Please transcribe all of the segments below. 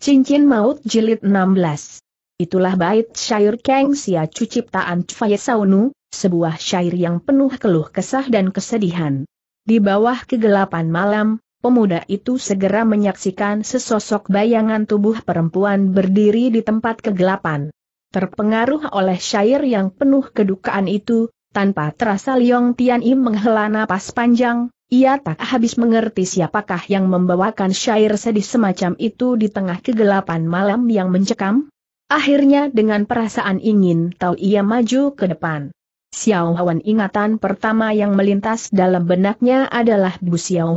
Cincin Maut Jilid 16 Itulah bait syair Kang Siacu ciptaan Chfaye Saunu, sebuah syair yang penuh keluh kesah dan kesedihan. Di bawah kegelapan malam, pemuda itu segera menyaksikan sesosok bayangan tubuh perempuan berdiri di tempat kegelapan. Terpengaruh oleh syair yang penuh kedukaan itu, tanpa terasa Liong Tian Im menghela napas panjang, ia tak habis mengerti siapakah yang membawakan syair sedih semacam itu di tengah kegelapan malam yang mencekam. Akhirnya dengan perasaan ingin tahu ia maju ke depan. Xiao ingatan pertama yang melintas dalam benaknya adalah Bu Xiao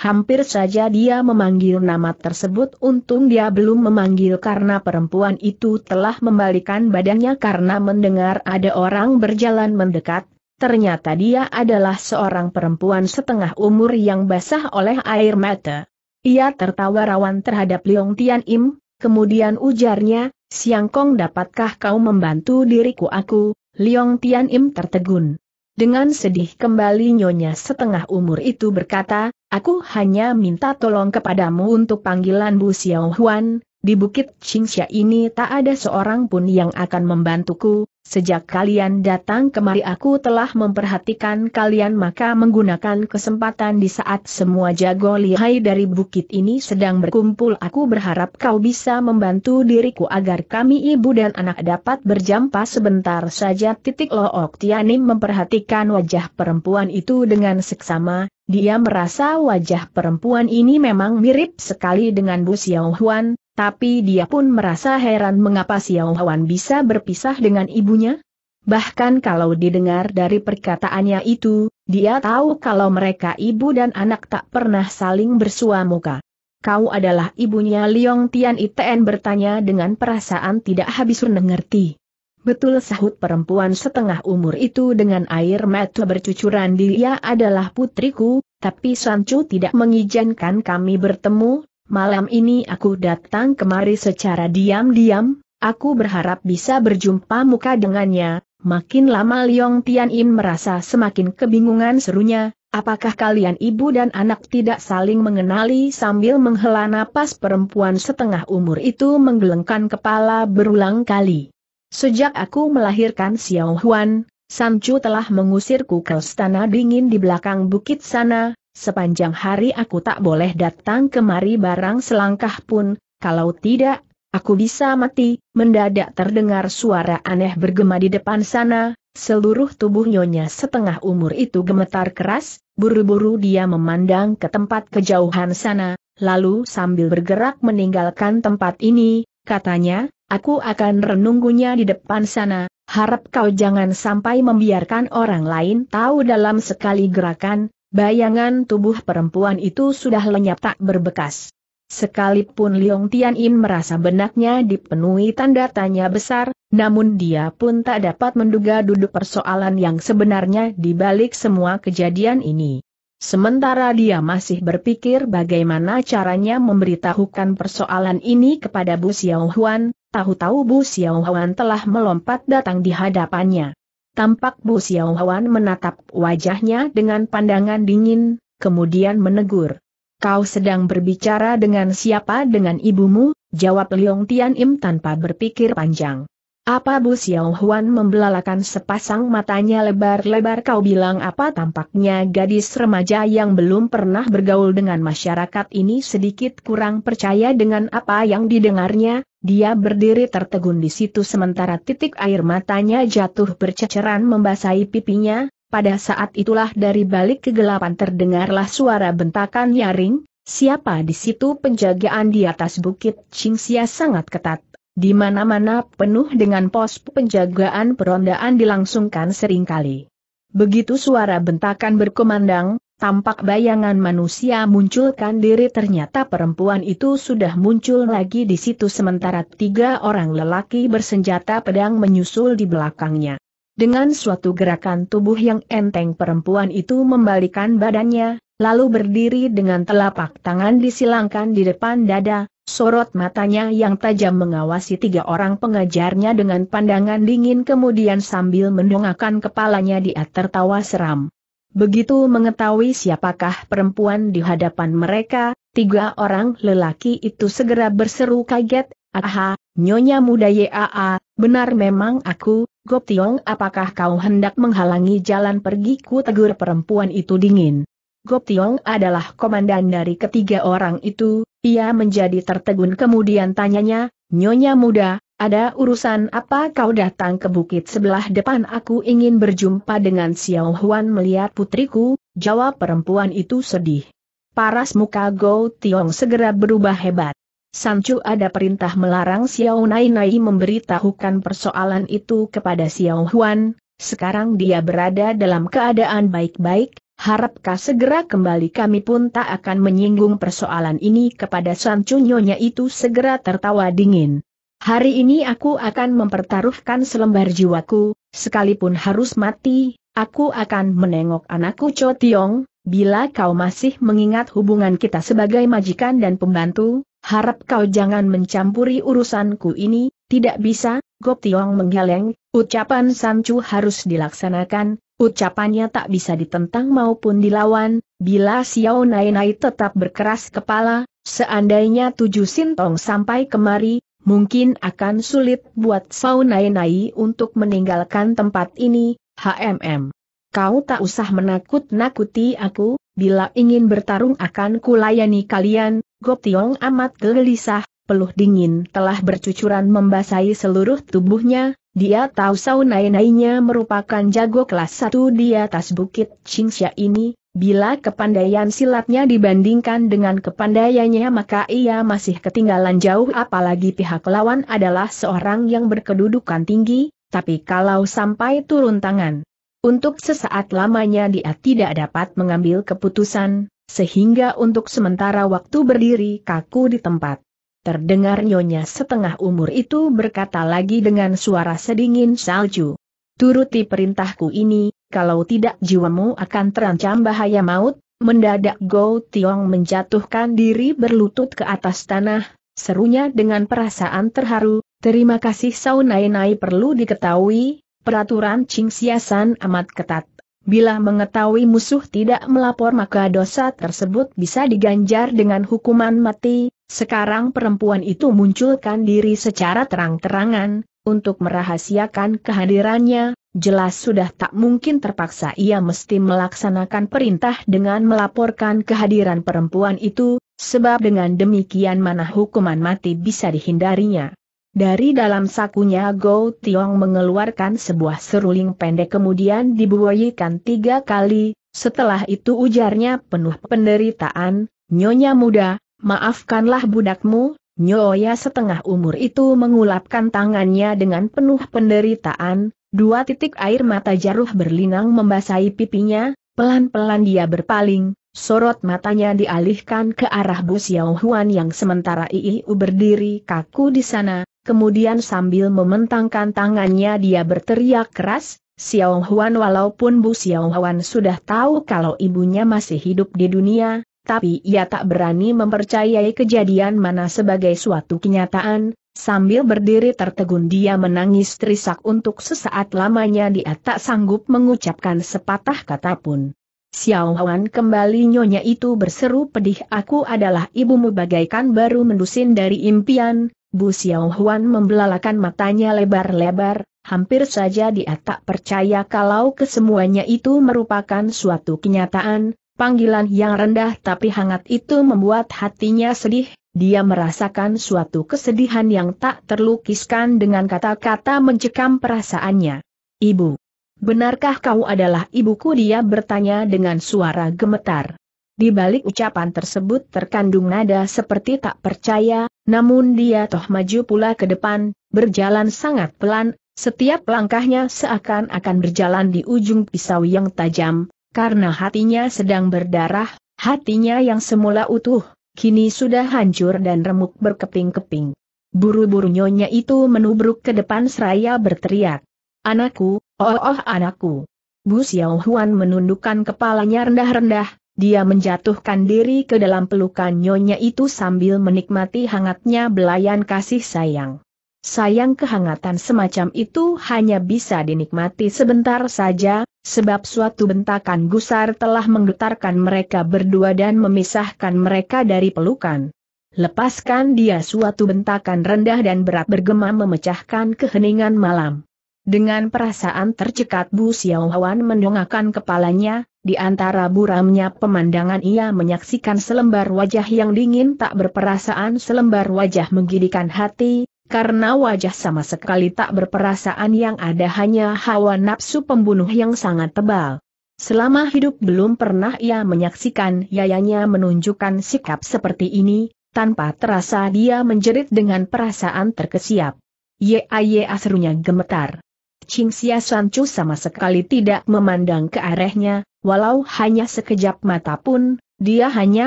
Hampir saja dia memanggil nama tersebut untung dia belum memanggil karena perempuan itu telah membalikan badannya karena mendengar ada orang berjalan mendekat, ternyata dia adalah seorang perempuan setengah umur yang basah oleh air mata. Ia tertawa rawan terhadap Liong Tian Im, kemudian ujarnya, Siang Kong dapatkah kau membantu diriku aku, Liong Tian Im tertegun. Dengan sedih kembali nyonya setengah umur itu berkata, aku hanya minta tolong kepadamu untuk panggilan Bu Xiao Huan, di Bukit Qingxia ini tak ada seorang pun yang akan membantuku, Sejak kalian datang kemari aku telah memperhatikan kalian maka menggunakan kesempatan di saat semua jago lihai dari bukit ini sedang berkumpul aku berharap kau bisa membantu diriku agar kami ibu dan anak dapat berjampa sebentar saja titik look Tianim memperhatikan wajah perempuan itu dengan seksama, dia merasa wajah perempuan ini memang mirip sekali dengan Bu Xiaohuan. Tapi dia pun merasa heran mengapa Xiao Huan bisa berpisah dengan ibunya. Bahkan kalau didengar dari perkataannya itu, dia tahu kalau mereka ibu dan anak tak pernah saling bersua muka. Kau adalah ibunya Liong Tian Iten bertanya dengan perasaan tidak habis mengerti. Betul sahut perempuan setengah umur itu dengan air mata bercucuran dia adalah putriku, tapi Sancho tidak mengizinkan kami bertemu, malam ini aku datang kemari secara diam-diam, aku berharap bisa berjumpa muka dengannya, makin lama Liong Tian Yin merasa semakin kebingungan serunya, apakah kalian ibu dan anak tidak saling mengenali sambil menghela napas perempuan setengah umur itu menggelengkan kepala berulang kali. Sejak aku melahirkan Xiao Huan, Sanchu telah mengusirku ke istana dingin di belakang bukit sana, sepanjang hari aku tak boleh datang kemari barang selangkah pun, kalau tidak, aku bisa mati, mendadak terdengar suara aneh bergema di depan sana, seluruh tubuh nyonya setengah umur itu gemetar keras, buru-buru dia memandang ke tempat kejauhan sana, lalu sambil bergerak meninggalkan tempat ini, katanya, aku akan renunggunya di depan sana, harap kau jangan sampai membiarkan orang lain tahu dalam sekali gerakan, Bayangan tubuh perempuan itu sudah lenyap tak berbekas. Sekalipun Liong Tian merasa benaknya dipenuhi tanda tanya besar, namun dia pun tak dapat menduga duduk persoalan yang sebenarnya di balik semua kejadian ini. Sementara dia masih berpikir bagaimana caranya memberitahukan persoalan ini kepada Bu Xiaohuan, tahu-tahu Bu Xiaohuan telah melompat datang di hadapannya. Tampak Bu Xiaohuan menatap wajahnya dengan pandangan dingin, kemudian menegur. Kau sedang berbicara dengan siapa dengan ibumu, jawab Liong Tian Im tanpa berpikir panjang. Apa Bu Xiaohuan membelalakan sepasang matanya lebar-lebar kau bilang apa tampaknya gadis remaja yang belum pernah bergaul dengan masyarakat ini sedikit kurang percaya dengan apa yang didengarnya, dia berdiri tertegun di situ sementara titik air matanya jatuh berceceran membasahi pipinya, pada saat itulah dari balik kegelapan terdengarlah suara bentakan nyaring, siapa di situ penjagaan di atas bukit Cingsia sangat ketat. Di mana-mana penuh dengan pos penjagaan perondaan dilangsungkan seringkali. Begitu suara bentakan berkumandang, tampak bayangan manusia munculkan diri ternyata perempuan itu sudah muncul lagi di situ sementara tiga orang lelaki bersenjata pedang menyusul di belakangnya. Dengan suatu gerakan tubuh yang enteng perempuan itu membalikan badannya, lalu berdiri dengan telapak tangan disilangkan di depan dada, sorot matanya yang tajam mengawasi tiga orang pengajarnya dengan pandangan dingin kemudian sambil mendongakkan kepalanya dia tertawa seram. Begitu mengetahui siapakah perempuan di hadapan mereka, tiga orang lelaki itu segera berseru kaget, Aha, Nyonya muda Yaa, benar memang aku, Gop Tiong apakah kau hendak menghalangi jalan pergiku tegur perempuan itu dingin. Gop Tiong adalah komandan dari ketiga orang itu, ia menjadi tertegun kemudian tanyanya, Nyonya muda, ada urusan apa kau datang ke bukit sebelah depan aku ingin berjumpa dengan Xiao Huan melihat putriku, jawab perempuan itu sedih. Paras muka Go Tiong segera berubah hebat. Sancu ada perintah melarang Xiao Nai Nai memberitahukan persoalan itu kepada Xiao Huan, sekarang dia berada dalam keadaan baik-baik, harapkah segera kembali kami pun tak akan menyinggung persoalan ini kepada Sancu Nyonya itu segera tertawa dingin. Hari ini aku akan mempertaruhkan selembar jiwaku, sekalipun harus mati, aku akan menengok anakku Cho Tiong, bila kau masih mengingat hubungan kita sebagai majikan dan pembantu, harap kau jangan mencampuri urusanku ini, tidak bisa, Gop Tiong menggeleng, ucapan Sancu harus dilaksanakan, ucapannya tak bisa ditentang maupun dilawan, bila Xiao Nai Nai tetap berkeras kepala, seandainya tujuh sintong sampai kemari, mungkin akan sulit buat Saunai-nai untuk meninggalkan tempat ini, HMM. Kau tak usah menakut-nakuti aku, bila ingin bertarung akan kulayani kalian, Gop Tiong amat gelisah, peluh dingin telah bercucuran membasahi seluruh tubuhnya, dia tahu Saunai-nainya merupakan jago kelas satu di atas bukit Qingxia ini, Bila kepandaian silatnya dibandingkan dengan kepandaiannya maka ia masih ketinggalan jauh apalagi pihak lawan adalah seorang yang berkedudukan tinggi, tapi kalau sampai turun tangan. Untuk sesaat lamanya dia tidak dapat mengambil keputusan, sehingga untuk sementara waktu berdiri kaku di tempat. Terdengar nyonya setengah umur itu berkata lagi dengan suara sedingin salju. Turuti perintahku ini, kalau tidak jiwamu akan terancam bahaya maut, mendadak Go Tiong menjatuhkan diri berlutut ke atas tanah, serunya dengan perasaan terharu, terima kasih Sao Nai Nai perlu diketahui, peraturan Ching Siasan amat ketat. Bila mengetahui musuh tidak melapor maka dosa tersebut bisa diganjar dengan hukuman mati, sekarang perempuan itu munculkan diri secara terang-terangan, untuk merahasiakan kehadirannya, Jelas sudah tak mungkin terpaksa ia mesti melaksanakan perintah dengan melaporkan kehadiran perempuan itu, sebab dengan demikian mana hukuman mati bisa dihindarinya. Dari dalam sakunya Go Tiong mengeluarkan sebuah seruling pendek kemudian dibuayikan tiga kali, setelah itu ujarnya penuh penderitaan, Nyonya muda, maafkanlah budakmu, Nyoya setengah umur itu mengulapkan tangannya dengan penuh penderitaan, Dua titik air mata jaruh berlinang membasahi pipinya, pelan-pelan dia berpaling, sorot matanya dialihkan ke arah Bu Xiao Huan yang sementara Iiu berdiri kaku di sana, kemudian sambil mementangkan tangannya dia berteriak keras, Xiao Huan walaupun Bu Xiao Huan sudah tahu kalau ibunya masih hidup di dunia, tapi ia tak berani mempercayai kejadian mana sebagai suatu kenyataan, Sambil berdiri tertegun dia menangis terisak untuk sesaat lamanya dia tak sanggup mengucapkan sepatah kata pun. Xiao Huan kembali nyonya itu berseru pedih aku adalah ibumu bagaikan baru mendusin dari impian, Bu Xiao Huan membelalakan matanya lebar-lebar, hampir saja dia tak percaya kalau kesemuanya itu merupakan suatu kenyataan, panggilan yang rendah tapi hangat itu membuat hatinya sedih, dia merasakan suatu kesedihan yang tak terlukiskan dengan kata-kata mencekam perasaannya. Ibu. Benarkah kau adalah ibuku dia bertanya dengan suara gemetar. Di balik ucapan tersebut terkandung nada seperti tak percaya, namun dia toh maju pula ke depan, berjalan sangat pelan, setiap langkahnya seakan-akan berjalan di ujung pisau yang tajam, karena hatinya sedang berdarah, hatinya yang semula utuh, kini sudah hancur dan remuk berkeping-keping. Buru-buru nyonya itu menubruk ke depan seraya berteriak. Anakku, oh oh anakku. Bu Xiao Huan menundukkan kepalanya rendah-rendah, dia menjatuhkan diri ke dalam pelukan nyonya itu sambil menikmati hangatnya belayan kasih sayang. Sayang kehangatan semacam itu hanya bisa dinikmati sebentar saja, sebab suatu bentakan gusar telah menggetarkan mereka berdua dan memisahkan mereka dari pelukan. Lepaskan dia suatu bentakan rendah dan berat bergema memecahkan keheningan malam. Dengan perasaan tercekat Bu Xiaohuan mendongakkan kepalanya, di antara buramnya pemandangan ia menyaksikan selembar wajah yang dingin tak berperasaan selembar wajah menggidikan hati, karena wajah sama sekali tak berperasaan yang ada hanya hawa nafsu pembunuh yang sangat tebal. Selama hidup belum pernah ia menyaksikan yayanya menunjukkan sikap seperti ini, tanpa terasa dia menjerit dengan perasaan terkesiap. Ye aye serunya gemetar. san Sancu sama sekali tidak memandang ke arahnya, walau hanya sekejap mata pun, dia hanya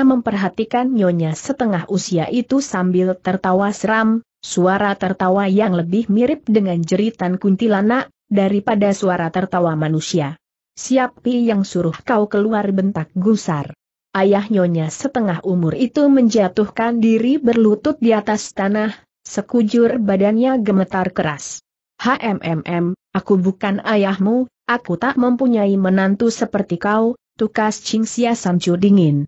memperhatikan nyonya setengah usia itu sambil tertawa seram, Suara tertawa yang lebih mirip dengan jeritan kuntilanak, daripada suara tertawa manusia. Siapi yang suruh kau keluar bentak gusar. Ayah nyonya setengah umur itu menjatuhkan diri berlutut di atas tanah, sekujur badannya gemetar keras. HMMM, aku bukan ayahmu, aku tak mempunyai menantu seperti kau, tukas Cingsia Samcu dingin.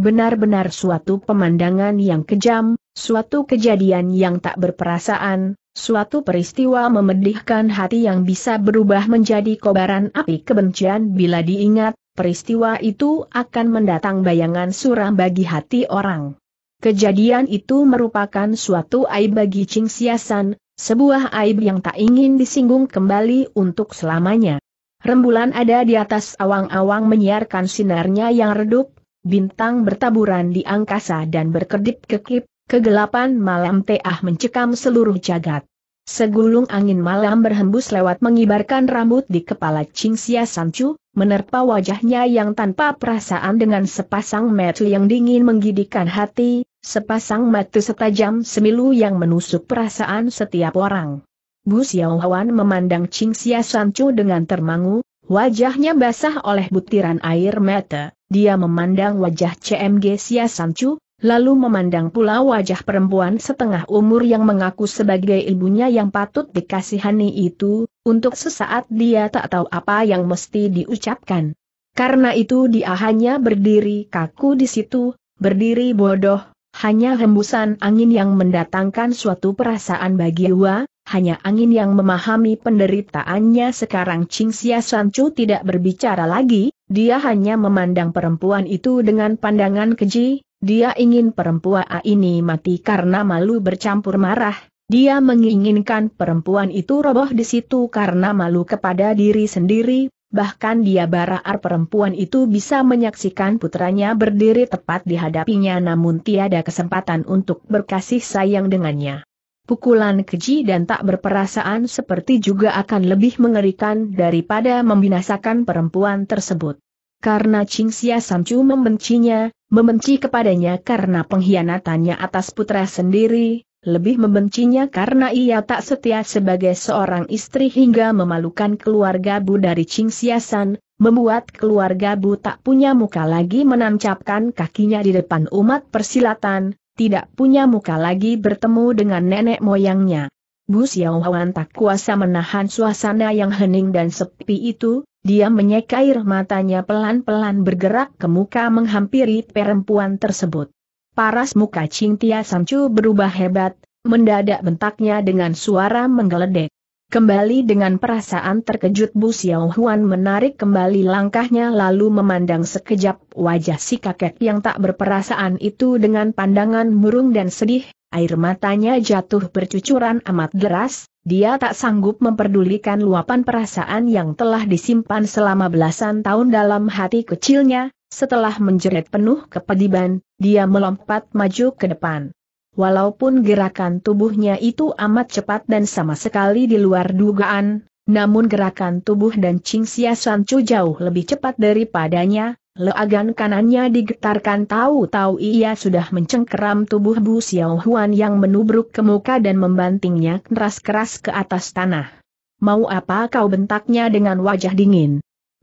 Benar-benar suatu pemandangan yang kejam, suatu kejadian yang tak berperasaan, suatu peristiwa memedihkan hati yang bisa berubah menjadi kobaran api kebencian bila diingat, peristiwa itu akan mendatang bayangan suram bagi hati orang. Kejadian itu merupakan suatu aib bagi Ching Siasan, sebuah aib yang tak ingin disinggung kembali untuk selamanya. Rembulan ada di atas awang-awang menyiarkan sinarnya yang redup, bintang bertaburan di angkasa dan berkedip kekip. kegelapan malam teah mencekam seluruh jagat. Segulung angin malam berhembus lewat mengibarkan rambut di kepala Cingsia Sancu, menerpa wajahnya yang tanpa perasaan dengan sepasang mata yang dingin menggidikan hati, sepasang mata setajam semilu yang menusuk perasaan setiap orang. Bu Xiaohuan memandang Cingsia Sancu dengan termangu, wajahnya basah oleh butiran air mata. Dia memandang wajah CMG Sia Sancu, lalu memandang pula wajah perempuan setengah umur yang mengaku sebagai ibunya yang patut dikasihani itu, untuk sesaat dia tak tahu apa yang mesti diucapkan. Karena itu dia hanya berdiri kaku di situ, berdiri bodoh, hanya hembusan angin yang mendatangkan suatu perasaan bagi Hua, hanya angin yang memahami penderitaannya sekarang Ching Xia Sanchu tidak berbicara lagi, dia hanya memandang perempuan itu dengan pandangan keji, dia ingin perempuan A ini mati karena malu bercampur marah, dia menginginkan perempuan itu roboh di situ karena malu kepada diri sendiri, bahkan dia baraar perempuan itu bisa menyaksikan putranya berdiri tepat di hadapinya namun tiada kesempatan untuk berkasih sayang dengannya pukulan keji dan tak berperasaan seperti juga akan lebih mengerikan daripada membinasakan perempuan tersebut. Karena Ching Xia Samcu membencinya, membenci kepadanya karena pengkhianatannya atas putra sendiri, lebih membencinya karena ia tak setia sebagai seorang istri hingga memalukan keluarga Bu dari Ching Xia San, membuat keluarga Bu tak punya muka lagi menancapkan kakinya di depan umat persilatan, tidak punya muka lagi bertemu dengan nenek moyangnya. Bu Xiaohuan tak kuasa menahan suasana yang hening dan sepi itu, dia menyeka air matanya pelan-pelan bergerak ke muka menghampiri perempuan tersebut. Paras muka Cintia Sancu berubah hebat, mendadak bentaknya dengan suara menggeledek. Kembali dengan perasaan terkejut Bu Xiao Huan menarik kembali langkahnya lalu memandang sekejap wajah si kakek yang tak berperasaan itu dengan pandangan murung dan sedih, air matanya jatuh bercucuran amat deras, dia tak sanggup memperdulikan luapan perasaan yang telah disimpan selama belasan tahun dalam hati kecilnya, setelah menjerit penuh kepediban, dia melompat maju ke depan. Walaupun gerakan tubuhnya itu amat cepat dan sama sekali di luar dugaan, namun gerakan tubuh dan San Chu jauh lebih cepat daripadanya, leagan kanannya digetarkan tahu-tahu ia sudah mencengkeram tubuh Bu Xiao Huan yang menubruk ke muka dan membantingnya keras-keras ke atas tanah. Mau apa kau bentaknya dengan wajah dingin?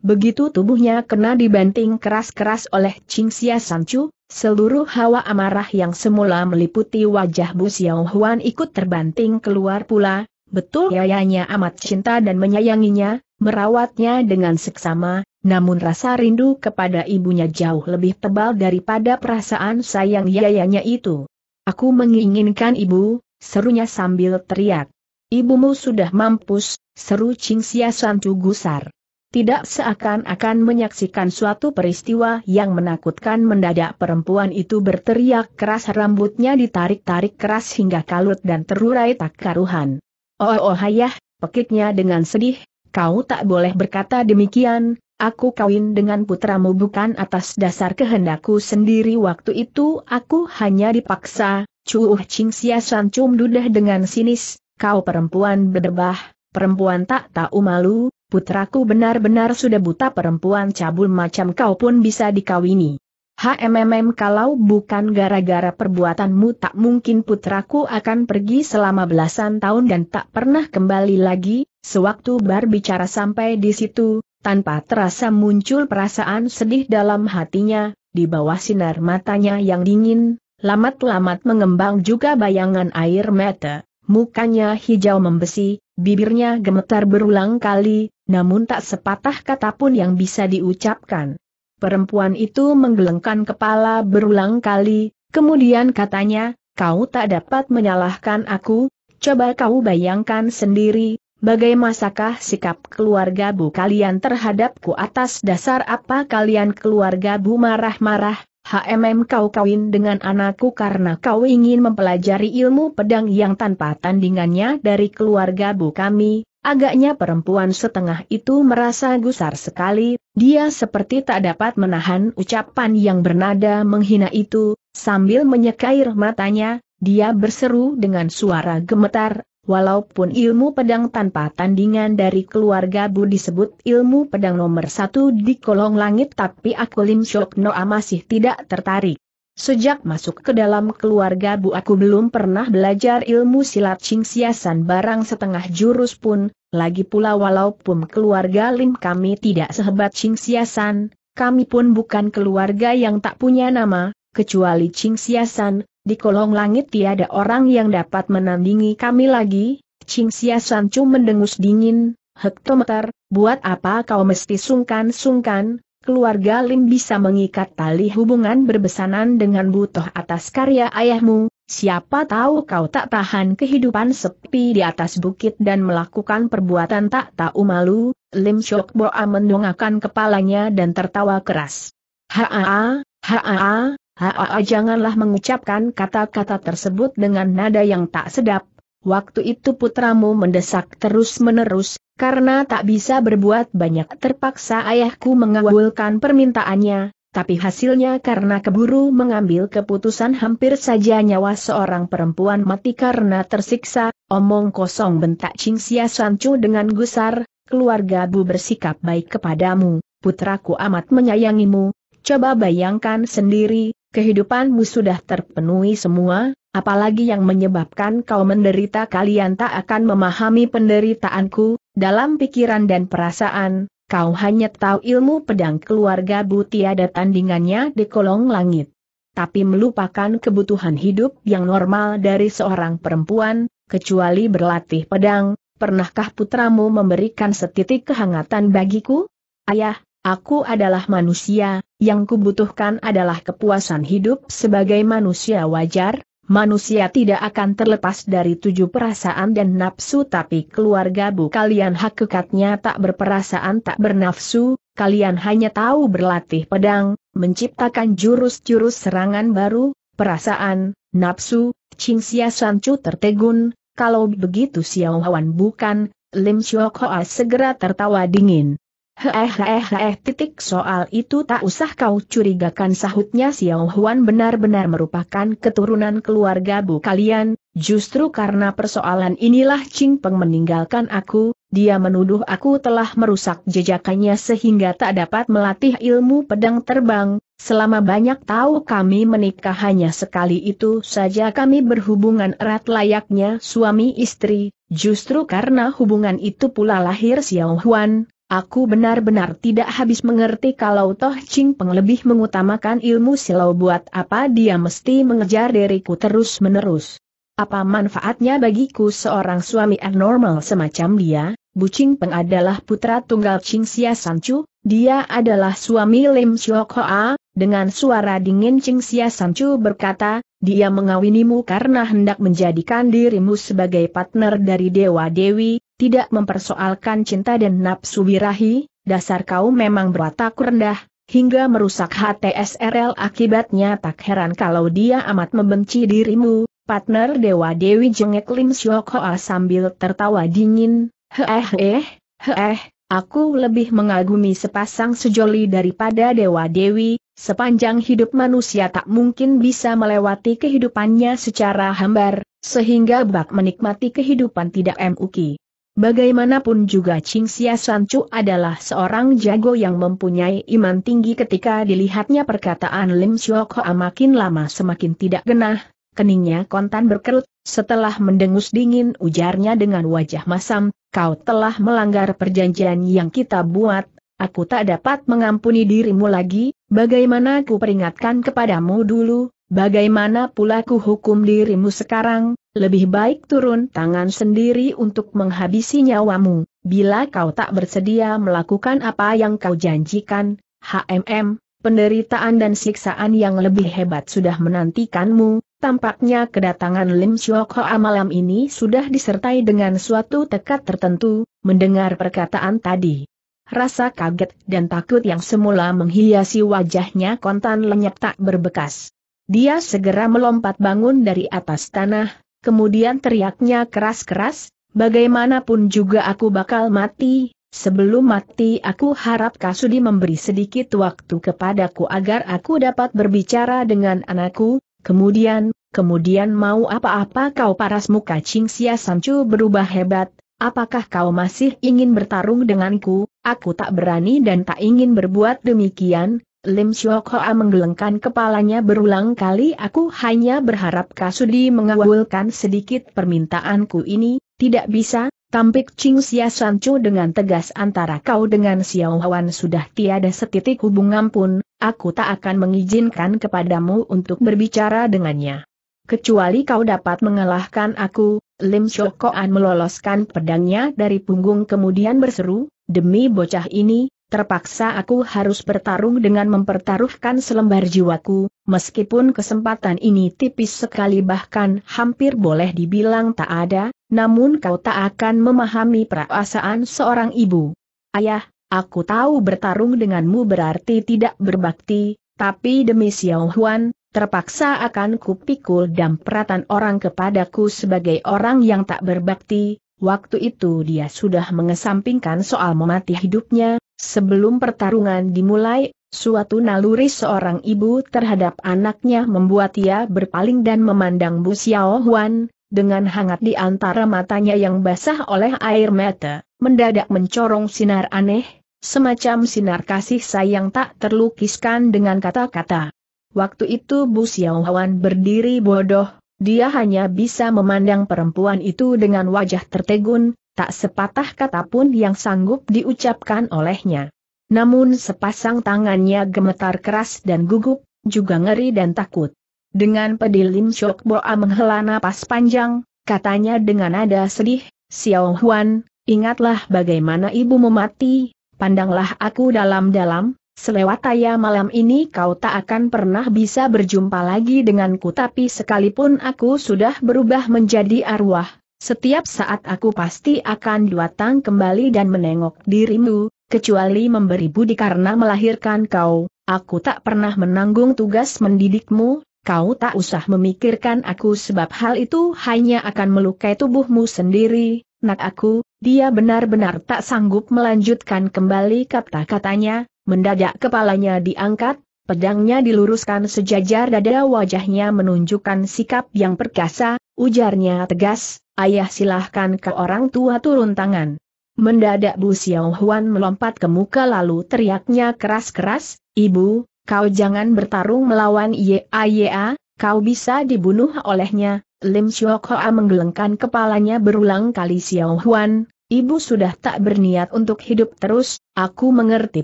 Begitu tubuhnya kena dibanting keras-keras oleh Ching Xia Sanchu, seluruh hawa amarah yang semula meliputi wajah Bu Xiao Huan ikut terbanting keluar pula, betul yayanya amat cinta dan menyayanginya, merawatnya dengan seksama, namun rasa rindu kepada ibunya jauh lebih tebal daripada perasaan sayang yayanya itu. Aku menginginkan ibu, serunya sambil teriak. Ibumu sudah mampus, seru Ching Xia Sanchu gusar tidak seakan-akan menyaksikan suatu peristiwa yang menakutkan mendadak perempuan itu berteriak keras rambutnya ditarik-tarik keras hingga kalut dan terurai tak karuhan. Oh, oh, ayah, hayah, pekiknya dengan sedih, kau tak boleh berkata demikian, aku kawin dengan putramu bukan atas dasar kehendakku sendiri waktu itu aku hanya dipaksa, cuuh cing siasan cum dudah dengan sinis, kau perempuan berdebah, perempuan tak tahu malu, putraku benar-benar sudah buta perempuan cabul macam kau pun bisa dikawini. HMMM kalau bukan gara-gara perbuatanmu tak mungkin putraku akan pergi selama belasan tahun dan tak pernah kembali lagi, sewaktu bar bicara sampai di situ, tanpa terasa muncul perasaan sedih dalam hatinya, di bawah sinar matanya yang dingin, lamat-lamat mengembang juga bayangan air mata, mukanya hijau membesi, bibirnya gemetar berulang kali, namun tak sepatah kata pun yang bisa diucapkan. Perempuan itu menggelengkan kepala berulang kali, kemudian katanya, kau tak dapat menyalahkan aku, coba kau bayangkan sendiri, bagaimanakah sikap keluarga Bu kalian terhadapku atas dasar apa kalian keluarga Bu marah-marah, HMM kau kawin dengan anakku karena kau ingin mempelajari ilmu pedang yang tanpa tandingannya dari keluarga Bu kami, Agaknya perempuan setengah itu merasa gusar sekali, dia seperti tak dapat menahan ucapan yang bernada menghina itu, sambil menyekair matanya, dia berseru dengan suara gemetar, walaupun ilmu pedang tanpa tandingan dari keluarga Bu disebut ilmu pedang nomor satu di kolong langit tapi aku Lim Shok Noa masih tidak tertarik. Sejak masuk ke dalam keluarga Bu aku belum pernah belajar ilmu silat cingsiasan barang setengah jurus pun, lagi pula walaupun keluarga Lim kami tidak sehebat Ching Siasan, kami pun bukan keluarga yang tak punya nama, kecuali Ching Siasan, di kolong langit tiada orang yang dapat menandingi kami lagi, Ching Siasan cuma mendengus dingin, hektometer, buat apa kau mesti sungkan-sungkan, keluarga Lim bisa mengikat tali hubungan berbesanan dengan butoh atas karya ayahmu, Siapa tahu kau tak tahan kehidupan sepi di atas bukit dan melakukan perbuatan tak tahu malu, Lim Shok Boa mendongakkan kepalanya dan tertawa keras. Haa, haa, haa janganlah mengucapkan kata-kata tersebut dengan nada yang tak sedap. Waktu itu putramu mendesak terus-menerus, karena tak bisa berbuat banyak terpaksa ayahku mengawulkan permintaannya, tapi hasilnya karena keburu mengambil keputusan hampir saja nyawa seorang perempuan mati karena tersiksa, omong kosong bentak Ching Cingsia Sancu dengan gusar, keluarga Bu bersikap baik kepadamu, putraku amat menyayangimu, coba bayangkan sendiri, kehidupanmu sudah terpenuhi semua, apalagi yang menyebabkan kau menderita kalian tak akan memahami penderitaanku, dalam pikiran dan perasaan, kau hanya tahu ilmu pedang keluarga Bu tiada tandingannya di kolong langit. Tapi melupakan kebutuhan hidup yang normal dari seorang perempuan, kecuali berlatih pedang, pernahkah putramu memberikan setitik kehangatan bagiku? Ayah, aku adalah manusia, yang kubutuhkan adalah kepuasan hidup sebagai manusia wajar, Manusia tidak akan terlepas dari tujuh perasaan dan nafsu tapi keluarga bu kalian hakikatnya tak berperasaan tak bernafsu, kalian hanya tahu berlatih pedang, menciptakan jurus-jurus serangan baru, perasaan, nafsu, Ching Xia tertegun, kalau begitu Xiao huan bukan, Lim Shio Hoa segera tertawa dingin. Heh heh heh eh, titik soal itu tak usah kau curigakan sahutnya Xiao Huan benar-benar merupakan keturunan keluarga Bu kalian, justru karena persoalan inilah Ching Peng meninggalkan aku, dia menuduh aku telah merusak jejakannya sehingga tak dapat melatih ilmu pedang terbang, selama banyak tahu kami menikah hanya sekali itu saja kami berhubungan erat layaknya suami istri, justru karena hubungan itu pula lahir Xiao Huan Aku benar-benar tidak habis mengerti kalau Toh Ching Peng lebih mengutamakan ilmu silau buat apa dia mesti mengejar diriku terus-menerus. Apa manfaatnya bagiku seorang suami abnormal semacam dia? Bu Ching Peng adalah putra tunggal Ching Xia Chu. dia adalah suami Lim Chiok Hoa, dengan suara dingin Ching Xia Chu berkata, dia mengawinimu karena hendak menjadikan dirimu sebagai partner dari Dewa Dewi, tidak mempersoalkan cinta dan nafsu birahi, dasar kau memang berwatak rendah, hingga merusak HTSRL akibatnya tak heran kalau dia amat membenci dirimu, partner Dewa Dewi jengek Lim Syokhoa sambil tertawa dingin, heeh heeh, heeh, aku lebih mengagumi sepasang sejoli daripada Dewa Dewi, sepanjang hidup manusia tak mungkin bisa melewati kehidupannya secara hambar, sehingga bak menikmati kehidupan tidak MUKI. Bagaimanapun juga Ching Xia Sanchu adalah seorang jago yang mempunyai iman tinggi ketika dilihatnya perkataan Lim Siok Hoa makin lama semakin tidak genah, keningnya kontan berkerut, setelah mendengus dingin ujarnya dengan wajah masam, kau telah melanggar perjanjian yang kita buat, aku tak dapat mengampuni dirimu lagi, bagaimana ku peringatkan kepadamu dulu, bagaimana pula ku hukum dirimu sekarang, lebih baik turun tangan sendiri untuk menghabisi nyawamu, bila kau tak bersedia melakukan apa yang kau janjikan, HMM, penderitaan dan siksaan yang lebih hebat sudah menantikanmu, tampaknya kedatangan Lim Siok Hoa malam ini sudah disertai dengan suatu tekad tertentu, mendengar perkataan tadi. Rasa kaget dan takut yang semula menghiasi wajahnya kontan lenyap tak berbekas. Dia segera melompat bangun dari atas tanah, kemudian teriaknya keras-keras, bagaimanapun juga aku bakal mati, sebelum mati aku harap Kasudi memberi sedikit waktu kepadaku agar aku dapat berbicara dengan anakku, kemudian, kemudian mau apa-apa kau paras muka Ching Sia Sancu berubah hebat, Apakah kau masih ingin bertarung denganku? Aku tak berani dan tak ingin berbuat demikian, Lim Syok Hoa menggelengkan kepalanya berulang kali aku hanya berharap Kasudi mengawulkan sedikit permintaanku ini, tidak bisa, tampik Ching Sia Sancu dengan tegas antara kau dengan Xiao Hwan sudah tiada setitik hubungan pun, aku tak akan mengizinkan kepadamu untuk berbicara dengannya. Kecuali kau dapat mengalahkan aku, Lim Syok meloloskan pedangnya dari punggung kemudian berseru, demi bocah ini, Terpaksa aku harus bertarung dengan mempertaruhkan selembar jiwaku, meskipun kesempatan ini tipis sekali bahkan hampir boleh dibilang tak ada, namun kau tak akan memahami perasaan seorang ibu. Ayah, aku tahu bertarung denganmu berarti tidak berbakti, tapi demi Xiao Huan, terpaksa akan kupikul dan perhatian orang kepadaku sebagai orang yang tak berbakti, Waktu itu dia sudah mengesampingkan soal memati hidupnya, Sebelum pertarungan dimulai, suatu naluri seorang ibu terhadap anaknya membuat ia berpaling dan memandang Bu Xiao Huan, dengan hangat di antara matanya yang basah oleh air mata, mendadak mencorong sinar aneh, semacam sinar kasih sayang tak terlukiskan dengan kata-kata. Waktu itu Bu Xiao Huan berdiri bodoh, dia hanya bisa memandang perempuan itu dengan wajah tertegun, tak sepatah kata pun yang sanggup diucapkan olehnya. Namun sepasang tangannya gemetar keras dan gugup, juga ngeri dan takut. Dengan pedih Lim Chok Boa menghela napas panjang, katanya dengan nada sedih, Xiao Huan, ingatlah bagaimana ibu memati. pandanglah aku dalam-dalam, selewat ayah malam ini kau tak akan pernah bisa berjumpa lagi denganku tapi sekalipun aku sudah berubah menjadi arwah, setiap saat aku pasti akan datang kembali dan menengok dirimu, kecuali memberi budi karena melahirkan kau, aku tak pernah menanggung tugas mendidikmu, kau tak usah memikirkan aku sebab hal itu hanya akan melukai tubuhmu sendiri, nak aku, dia benar-benar tak sanggup melanjutkan kembali kata-katanya, mendadak kepalanya diangkat, Pedangnya diluruskan sejajar dada wajahnya menunjukkan sikap yang perkasa, ujarnya tegas, ayah silahkan ke orang tua turun tangan. Mendadak Bu Xiao Huan melompat ke muka lalu teriaknya keras-keras, ibu, kau jangan bertarung melawan YAYA, kau bisa dibunuh olehnya, Lim Xiao Hoa menggelengkan kepalanya berulang kali Xiao Huan, ibu sudah tak berniat untuk hidup terus, aku mengerti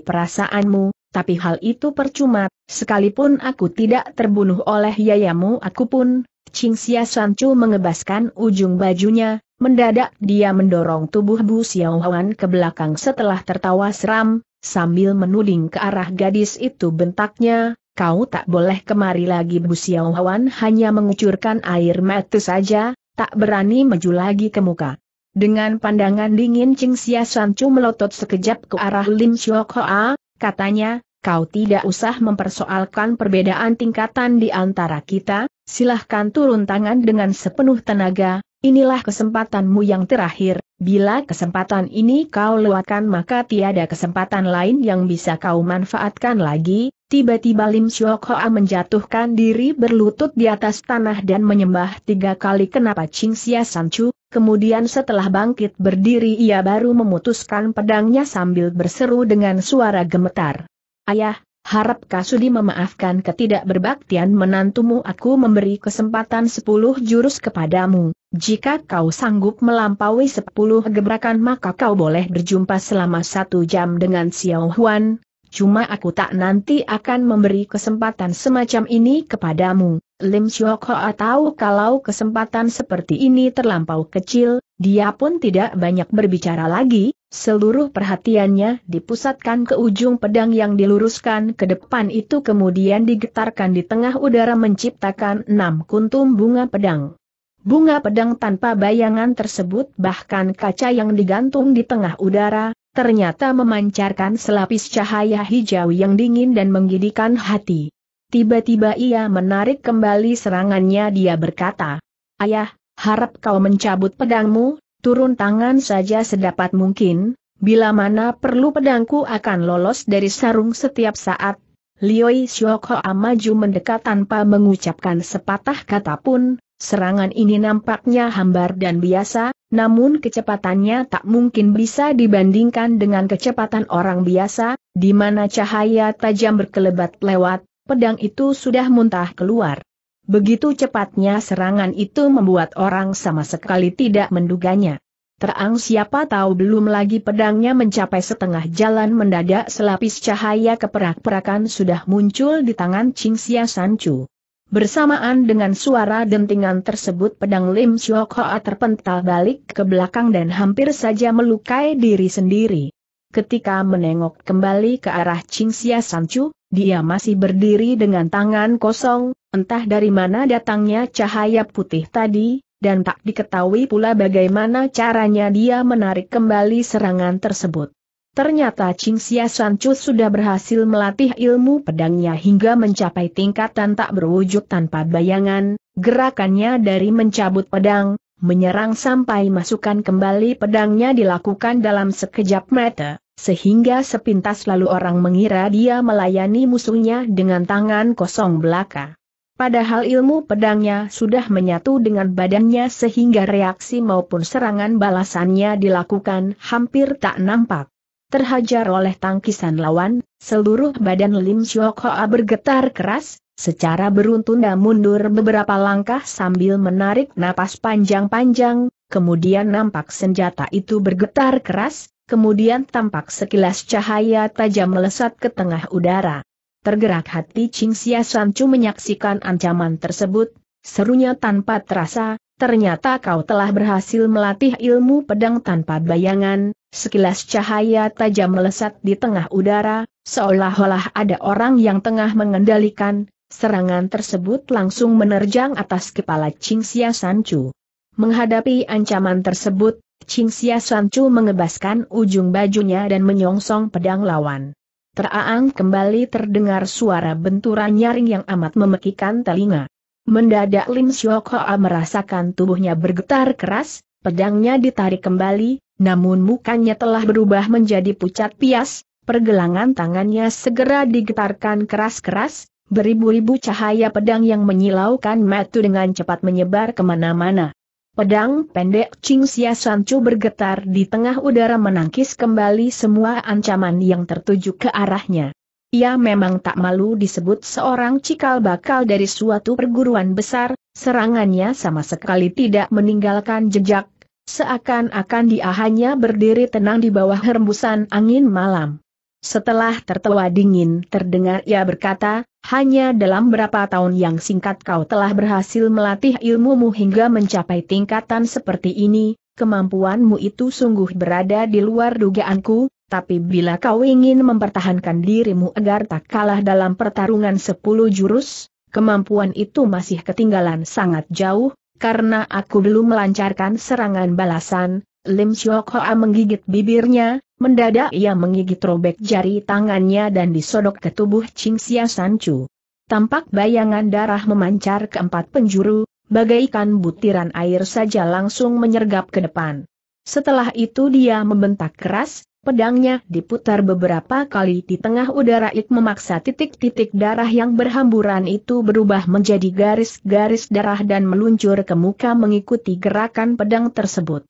perasaanmu, tapi hal itu percuma, sekalipun aku tidak terbunuh oleh yayamu aku pun, Ching Xia Sanchu mengebaskan ujung bajunya, mendadak dia mendorong tubuh Bu Xiaohuan ke belakang setelah tertawa seram, sambil menuding ke arah gadis itu bentaknya, kau tak boleh kemari lagi Bu Xiaohuan hanya mengucurkan air mata saja, tak berani maju lagi ke muka. Dengan pandangan dingin Ching Xia Sanchu melotot sekejap ke arah Lin Chiok Hoa, Katanya, kau tidak usah mempersoalkan perbedaan tingkatan di antara kita, silahkan turun tangan dengan sepenuh tenaga, inilah kesempatanmu yang terakhir, bila kesempatan ini kau lewatkan maka tiada kesempatan lain yang bisa kau manfaatkan lagi, Tiba-tiba Lim Syok Hoa menjatuhkan diri berlutut di atas tanah dan menyembah tiga kali kenapa Ching Sia San Chu? kemudian setelah bangkit berdiri ia baru memutuskan pedangnya sambil berseru dengan suara gemetar. Ayah, harap Kasudi memaafkan ketidakberbaktian menantumu aku memberi kesempatan sepuluh jurus kepadamu, jika kau sanggup melampaui sepuluh gebrakan maka kau boleh berjumpa selama satu jam dengan Xiao Huan, Cuma aku tak nanti akan memberi kesempatan semacam ini kepadamu. Lim Chiok Hoa tahu kalau kesempatan seperti ini terlampau kecil, dia pun tidak banyak berbicara lagi, seluruh perhatiannya dipusatkan ke ujung pedang yang diluruskan ke depan itu kemudian digetarkan di tengah udara menciptakan enam kuntum bunga pedang. Bunga pedang tanpa bayangan tersebut bahkan kaca yang digantung di tengah udara, ternyata memancarkan selapis cahaya hijau yang dingin dan menggidikan hati. Tiba-tiba ia menarik kembali serangannya dia berkata, Ayah, harap kau mencabut pedangmu, turun tangan saja sedapat mungkin, bila mana perlu pedangku akan lolos dari sarung setiap saat, Lioi Shoko maju mendekat tanpa mengucapkan sepatah kata pun, serangan ini nampaknya hambar dan biasa, namun kecepatannya tak mungkin bisa dibandingkan dengan kecepatan orang biasa, di mana cahaya tajam berkelebat lewat, pedang itu sudah muntah keluar. Begitu cepatnya serangan itu membuat orang sama sekali tidak menduganya. Terang siapa tahu belum lagi pedangnya mencapai setengah jalan mendadak selapis cahaya keperak-perakan sudah muncul di tangan Ching Xia Sanchu. Bersamaan dengan suara dentingan tersebut pedang Lim Siok Hoa terpental balik ke belakang dan hampir saja melukai diri sendiri. Ketika menengok kembali ke arah Ching Xia Sanchu, dia masih berdiri dengan tangan kosong, entah dari mana datangnya cahaya putih tadi, dan tak diketahui pula bagaimana caranya dia menarik kembali serangan tersebut. Ternyata Ching Xia Sancu sudah berhasil melatih ilmu pedangnya hingga mencapai tingkatan tak berwujud tanpa bayangan, gerakannya dari mencabut pedang, menyerang sampai masukkan kembali pedangnya dilakukan dalam sekejap mata, sehingga sepintas lalu orang mengira dia melayani musuhnya dengan tangan kosong belaka. Padahal ilmu pedangnya sudah menyatu dengan badannya sehingga reaksi maupun serangan balasannya dilakukan hampir tak nampak. Terhajar oleh tangkisan lawan, seluruh badan Lim Siok Hoa bergetar keras, secara beruntun dan mundur beberapa langkah sambil menarik napas panjang-panjang, kemudian nampak senjata itu bergetar keras, kemudian tampak sekilas cahaya tajam melesat ke tengah udara. Tergerak hati Ching Xia Sancu menyaksikan ancaman tersebut, serunya tanpa terasa, ternyata kau telah berhasil melatih ilmu pedang tanpa bayangan, sekilas cahaya tajam melesat di tengah udara, seolah-olah ada orang yang tengah mengendalikan, serangan tersebut langsung menerjang atas kepala Ching Xia Sancu. Menghadapi ancaman tersebut, Ching Xia Sancu mengebaskan ujung bajunya dan menyongsong pedang lawan. Teraang kembali terdengar suara benturan nyaring yang amat memekikan telinga. Mendadak Lim Siok Hoa merasakan tubuhnya bergetar keras, pedangnya ditarik kembali, namun mukanya telah berubah menjadi pucat pias, pergelangan tangannya segera digetarkan keras-keras, beribu-ribu cahaya pedang yang menyilaukan metu dengan cepat menyebar kemana-mana. Pedang pendek Ching Xia Sanchu bergetar di tengah udara menangkis kembali semua ancaman yang tertuju ke arahnya. Ia memang tak malu disebut seorang cikal bakal dari suatu perguruan besar, serangannya sama sekali tidak meninggalkan jejak, seakan-akan dia hanya berdiri tenang di bawah hembusan angin malam. Setelah tertawa dingin terdengar ia berkata, hanya dalam berapa tahun yang singkat kau telah berhasil melatih ilmumu hingga mencapai tingkatan seperti ini, kemampuanmu itu sungguh berada di luar dugaanku, tapi bila kau ingin mempertahankan dirimu agar tak kalah dalam pertarungan sepuluh jurus, kemampuan itu masih ketinggalan sangat jauh, karena aku belum melancarkan serangan balasan, Lim Siok Hoa menggigit bibirnya, mendadak ia menggigit robek jari tangannya dan disodok ke tubuh Ching Sia San Chu. Tampak bayangan darah memancar ke empat penjuru, bagaikan butiran air saja langsung menyergap ke depan. Setelah itu dia membentak keras, pedangnya diputar beberapa kali di tengah udara ik memaksa titik-titik darah yang berhamburan itu berubah menjadi garis-garis darah dan meluncur ke muka mengikuti gerakan pedang tersebut.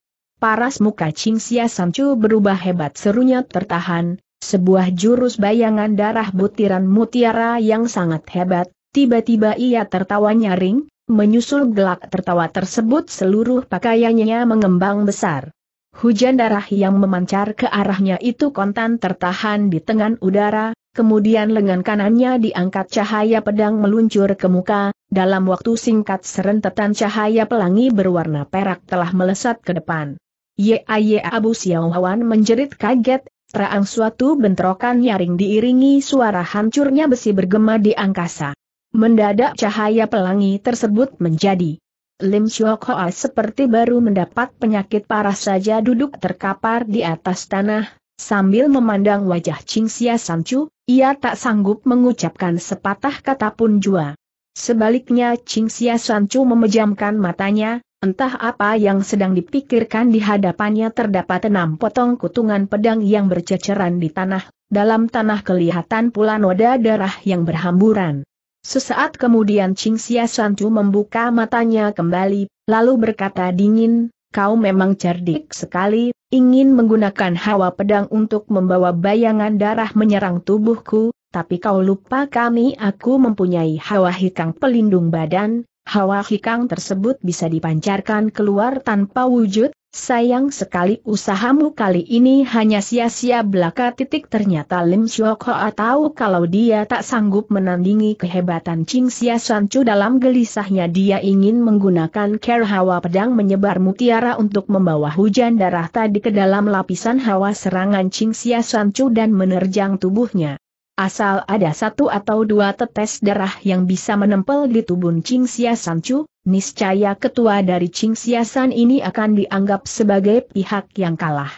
Paras muka Cingsia Sancu berubah hebat serunya tertahan, sebuah jurus bayangan darah butiran mutiara yang sangat hebat, tiba-tiba ia tertawa nyaring, menyusul gelak tertawa tersebut seluruh pakaiannya mengembang besar. Hujan darah yang memancar ke arahnya itu kontan tertahan di tengah udara, kemudian lengan kanannya diangkat cahaya pedang meluncur ke muka, dalam waktu singkat serentetan cahaya pelangi berwarna perak telah melesat ke depan. Yaya Abu Xiaohuan menjerit kaget, terang suatu bentrokan nyaring diiringi suara hancurnya besi bergema di angkasa. Mendadak cahaya pelangi tersebut menjadi. Lim Siok Hoa seperti baru mendapat penyakit parah saja duduk terkapar di atas tanah, sambil memandang wajah Cingsia Sancu, ia tak sanggup mengucapkan sepatah kata pun jua. Sebaliknya Cingsia Sancu memejamkan matanya, Entah apa yang sedang dipikirkan di hadapannya terdapat enam potong kutungan pedang yang berceceran di tanah, dalam tanah kelihatan pula noda darah yang berhamburan. Sesaat kemudian Ching Xia Santu membuka matanya kembali, lalu berkata dingin, kau memang cerdik sekali, ingin menggunakan hawa pedang untuk membawa bayangan darah menyerang tubuhku, tapi kau lupa kami aku mempunyai hawa hikang pelindung badan, Hawa hikang tersebut bisa dipancarkan keluar tanpa wujud, sayang sekali usahamu kali ini hanya sia-sia belaka titik ternyata Lim Siok Hoa tahu kalau dia tak sanggup menandingi kehebatan Ching Sia San Chu dalam gelisahnya dia ingin menggunakan care hawa pedang menyebar mutiara untuk membawa hujan darah tadi ke dalam lapisan hawa serangan Ching Sia San Chu dan menerjang tubuhnya. Asal ada satu atau dua tetes darah yang bisa menempel di tubuh Ching Siasan Chu, niscaya ketua dari Ching Siasan ini akan dianggap sebagai pihak yang kalah.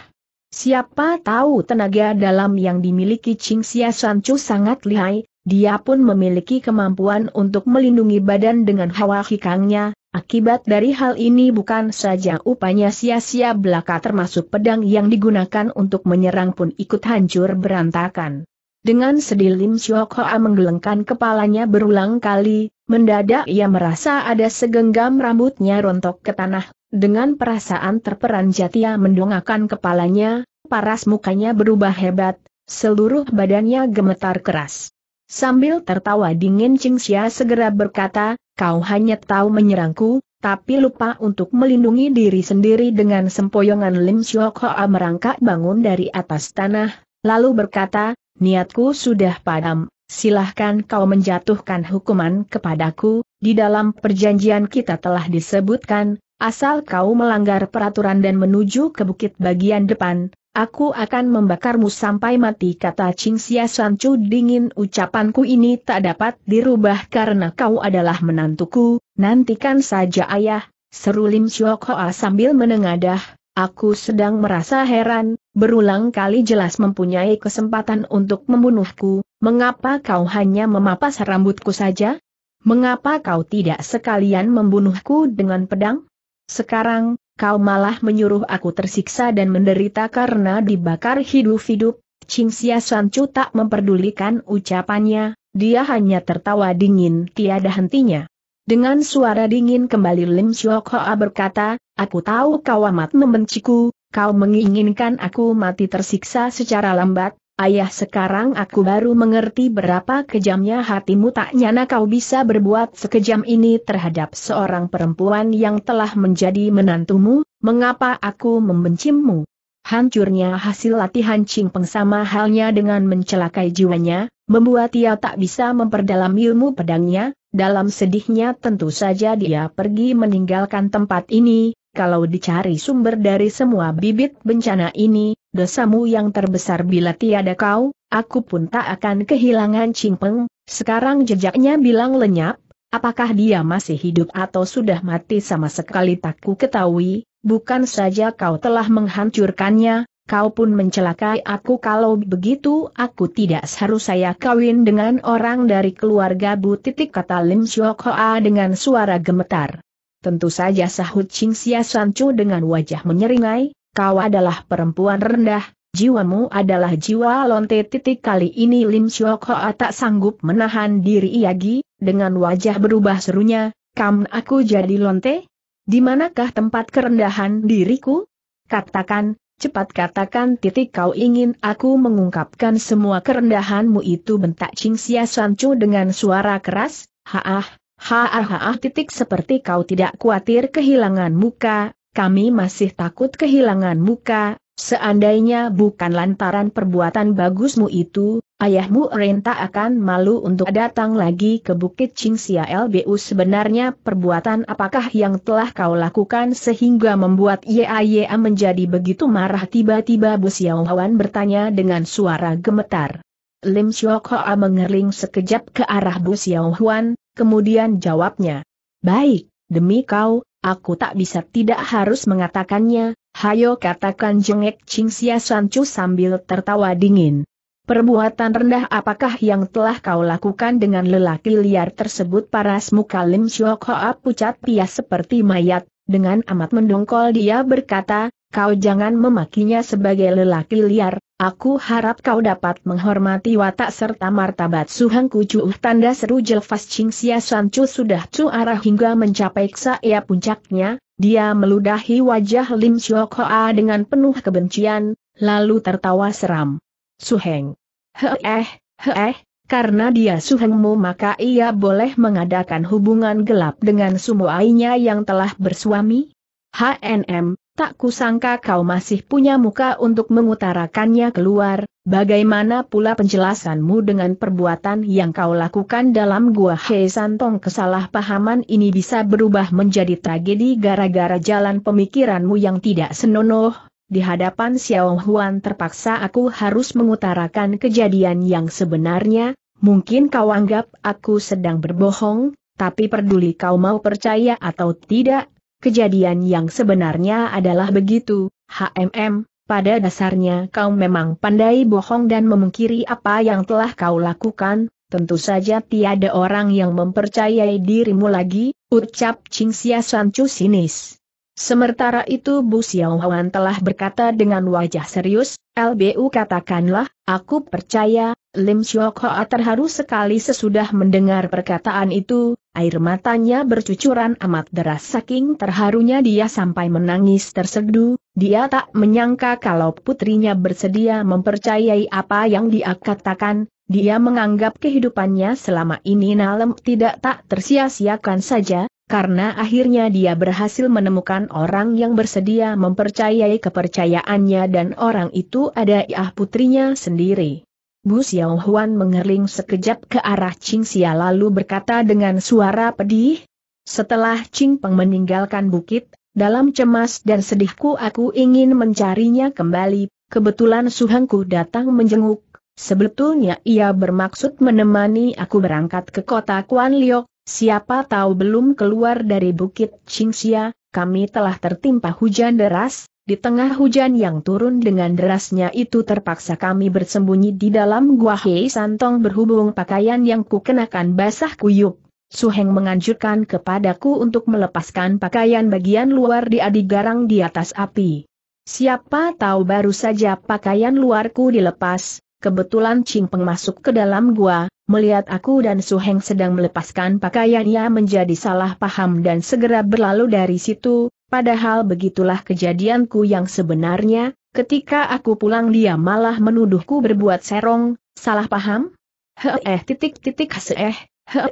Siapa tahu tenaga dalam yang dimiliki Ching Siasan Chu sangat lihai, dia pun memiliki kemampuan untuk melindungi badan dengan hawa hikangnya, akibat dari hal ini bukan saja upanya sia-sia belaka termasuk pedang yang digunakan untuk menyerang pun ikut hancur berantakan. Dengan sedih Lim Siok menggelengkan kepalanya berulang kali, mendadak ia merasa ada segenggam rambutnya rontok ke tanah, dengan perasaan terperanjat ia mendongakkan kepalanya, paras mukanya berubah hebat, seluruh badannya gemetar keras. Sambil tertawa dingin Ching Xia segera berkata, kau hanya tahu menyerangku, tapi lupa untuk melindungi diri sendiri dengan sempoyongan Lim Siok merangkak bangun dari atas tanah, lalu berkata, niatku sudah padam, silahkan kau menjatuhkan hukuman kepadaku, di dalam perjanjian kita telah disebutkan, asal kau melanggar peraturan dan menuju ke bukit bagian depan, aku akan membakarmu sampai mati kata Ching Xia Chu dingin ucapanku ini tak dapat dirubah karena kau adalah menantuku, nantikan saja ayah, seru Lim Chiok Hoa sambil menengadah, aku sedang merasa heran, berulang kali jelas mempunyai kesempatan untuk membunuhku, mengapa kau hanya memapas rambutku saja? Mengapa kau tidak sekalian membunuhku dengan pedang? Sekarang, kau malah menyuruh aku tersiksa dan menderita karena dibakar hidup-hidup, Cingsia Sancu tak memperdulikan ucapannya, dia hanya tertawa dingin tiada hentinya. Dengan suara dingin kembali Lim Chiok berkata, aku tahu kau amat membenciku, kau menginginkan aku mati tersiksa secara lambat, ayah sekarang aku baru mengerti berapa kejamnya hatimu tak nyana kau bisa berbuat sekejam ini terhadap seorang perempuan yang telah menjadi menantumu, mengapa aku membencimu? Hancurnya hasil latihan Peng sama halnya dengan mencelakai jiwanya, membuat ia tak bisa memperdalam ilmu pedangnya, dalam sedihnya tentu saja dia pergi meninggalkan tempat ini, kalau dicari sumber dari semua bibit bencana ini, dosamu yang terbesar bila tiada kau, aku pun tak akan kehilangan cimpeng. sekarang jejaknya bilang lenyap, apakah dia masih hidup atau sudah mati sama sekali tak ku ketahui, bukan saja kau telah menghancurkannya, kau pun mencelakai aku kalau begitu aku tidak seharus saya kawin dengan orang dari keluarga Bu titik kata Lim Syok dengan suara gemetar. Tentu saja sahut Ching Xingxia Sancho dengan wajah menyeringai, kau adalah perempuan rendah, jiwamu adalah jiwa lonte titik kali ini Lin Siok Hoa tak sanggup menahan diri lagi, dengan wajah berubah serunya, kam aku jadi lonte? Di manakah tempat kerendahan diriku? Katakan, cepat katakan titik kau ingin aku mengungkapkan semua kerendahanmu itu bentak Ching Xia Sancho dengan suara keras, haah, ah, Haah titik seperti kau tidak khawatir kehilangan muka, kami masih takut kehilangan muka, seandainya bukan lantaran perbuatan bagusmu itu, ayahmu Renta akan malu untuk datang lagi ke Bukit Cingsia LBU sebenarnya perbuatan apakah yang telah kau lakukan sehingga membuat YAYA menjadi begitu marah tiba-tiba Bu Xiaohuan bertanya dengan suara gemetar. Lim Siok mengerling sekejap ke arah Bu Xiaohuan, kemudian jawabnya. Baik, demi kau, aku tak bisa tidak harus mengatakannya, hayo katakan jengek Sia Sancu sambil tertawa dingin. Perbuatan rendah apakah yang telah kau lakukan dengan lelaki liar tersebut paras muka Lim Syok Hoa pucat pias seperti mayat, dengan amat mendongkol dia berkata, kau jangan memakinya sebagai lelaki liar, aku harap kau dapat menghormati watak serta martabat Suheng Kucu uh, tanda seru Jelfas cing Sia Sancu sudah cu arah hingga mencapai ksaya puncaknya, dia meludahi wajah Lim Chok Hoa dengan penuh kebencian, lalu tertawa seram. Suheng. Heeh, heeh, karena dia suhengmu maka ia boleh mengadakan hubungan gelap dengan sumuainya yang telah bersuami? HNM, Tak kusangka kau masih punya muka untuk mengutarakannya keluar, bagaimana pula penjelasanmu dengan perbuatan yang kau lakukan dalam gua He Santong kesalahpahaman ini bisa berubah menjadi tragedi gara-gara jalan pemikiranmu yang tidak senonoh, di hadapan Xiao Huan terpaksa aku harus mengutarakan kejadian yang sebenarnya, mungkin kau anggap aku sedang berbohong, tapi peduli kau mau percaya atau tidak, Kejadian yang sebenarnya adalah begitu, HMM, pada dasarnya kau memang pandai bohong dan memungkiri apa yang telah kau lakukan, tentu saja tiada orang yang mempercayai dirimu lagi, ucap Cingsia Sancu sinis. Sementara itu Bu Xiaohuan telah berkata dengan wajah serius, LBU katakanlah, aku percaya, Lim Syok Hoa terharu sekali sesudah mendengar perkataan itu, air matanya bercucuran amat deras saking terharunya dia sampai menangis terseduh, dia tak menyangka kalau putrinya bersedia mempercayai apa yang dia katakan, dia menganggap kehidupannya selama ini Nalem tidak tak tersia-siakan saja, karena akhirnya dia berhasil menemukan orang yang bersedia mempercayai kepercayaannya dan orang itu ada Iah putrinya sendiri. Bu Xiao Huan mengering sekejap ke arah Qing Xia lalu berkata dengan suara pedih, setelah Qing Peng meninggalkan bukit, dalam cemas dan sedihku aku ingin mencarinya kembali, kebetulan suhengku datang menjenguk, sebetulnya ia bermaksud menemani aku berangkat ke kota Kuan Liok, siapa tahu belum keluar dari bukit Qing Xia. kami telah tertimpa hujan deras, di tengah hujan yang turun dengan derasnya itu terpaksa kami bersembunyi di dalam gua Hei Santong berhubung pakaian yang kukenakan basah kuyup. Suheng menganjurkan kepadaku untuk melepaskan pakaian bagian luar di adik di atas api. Siapa tahu baru saja pakaian luarku dilepas, kebetulan Ching Peng masuk ke dalam gua, melihat aku dan Suheng sedang melepaskan pakaian ia menjadi salah paham dan segera berlalu dari situ, Padahal begitulah kejadianku yang sebenarnya, ketika aku pulang dia malah menuduhku berbuat serong, salah paham? Heeh titik titik heeh,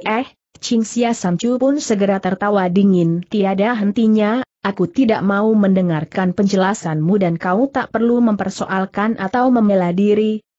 eh, Ching Sia Samcu pun segera tertawa dingin tiada hentinya, aku tidak mau mendengarkan penjelasanmu dan kau tak perlu mempersoalkan atau membela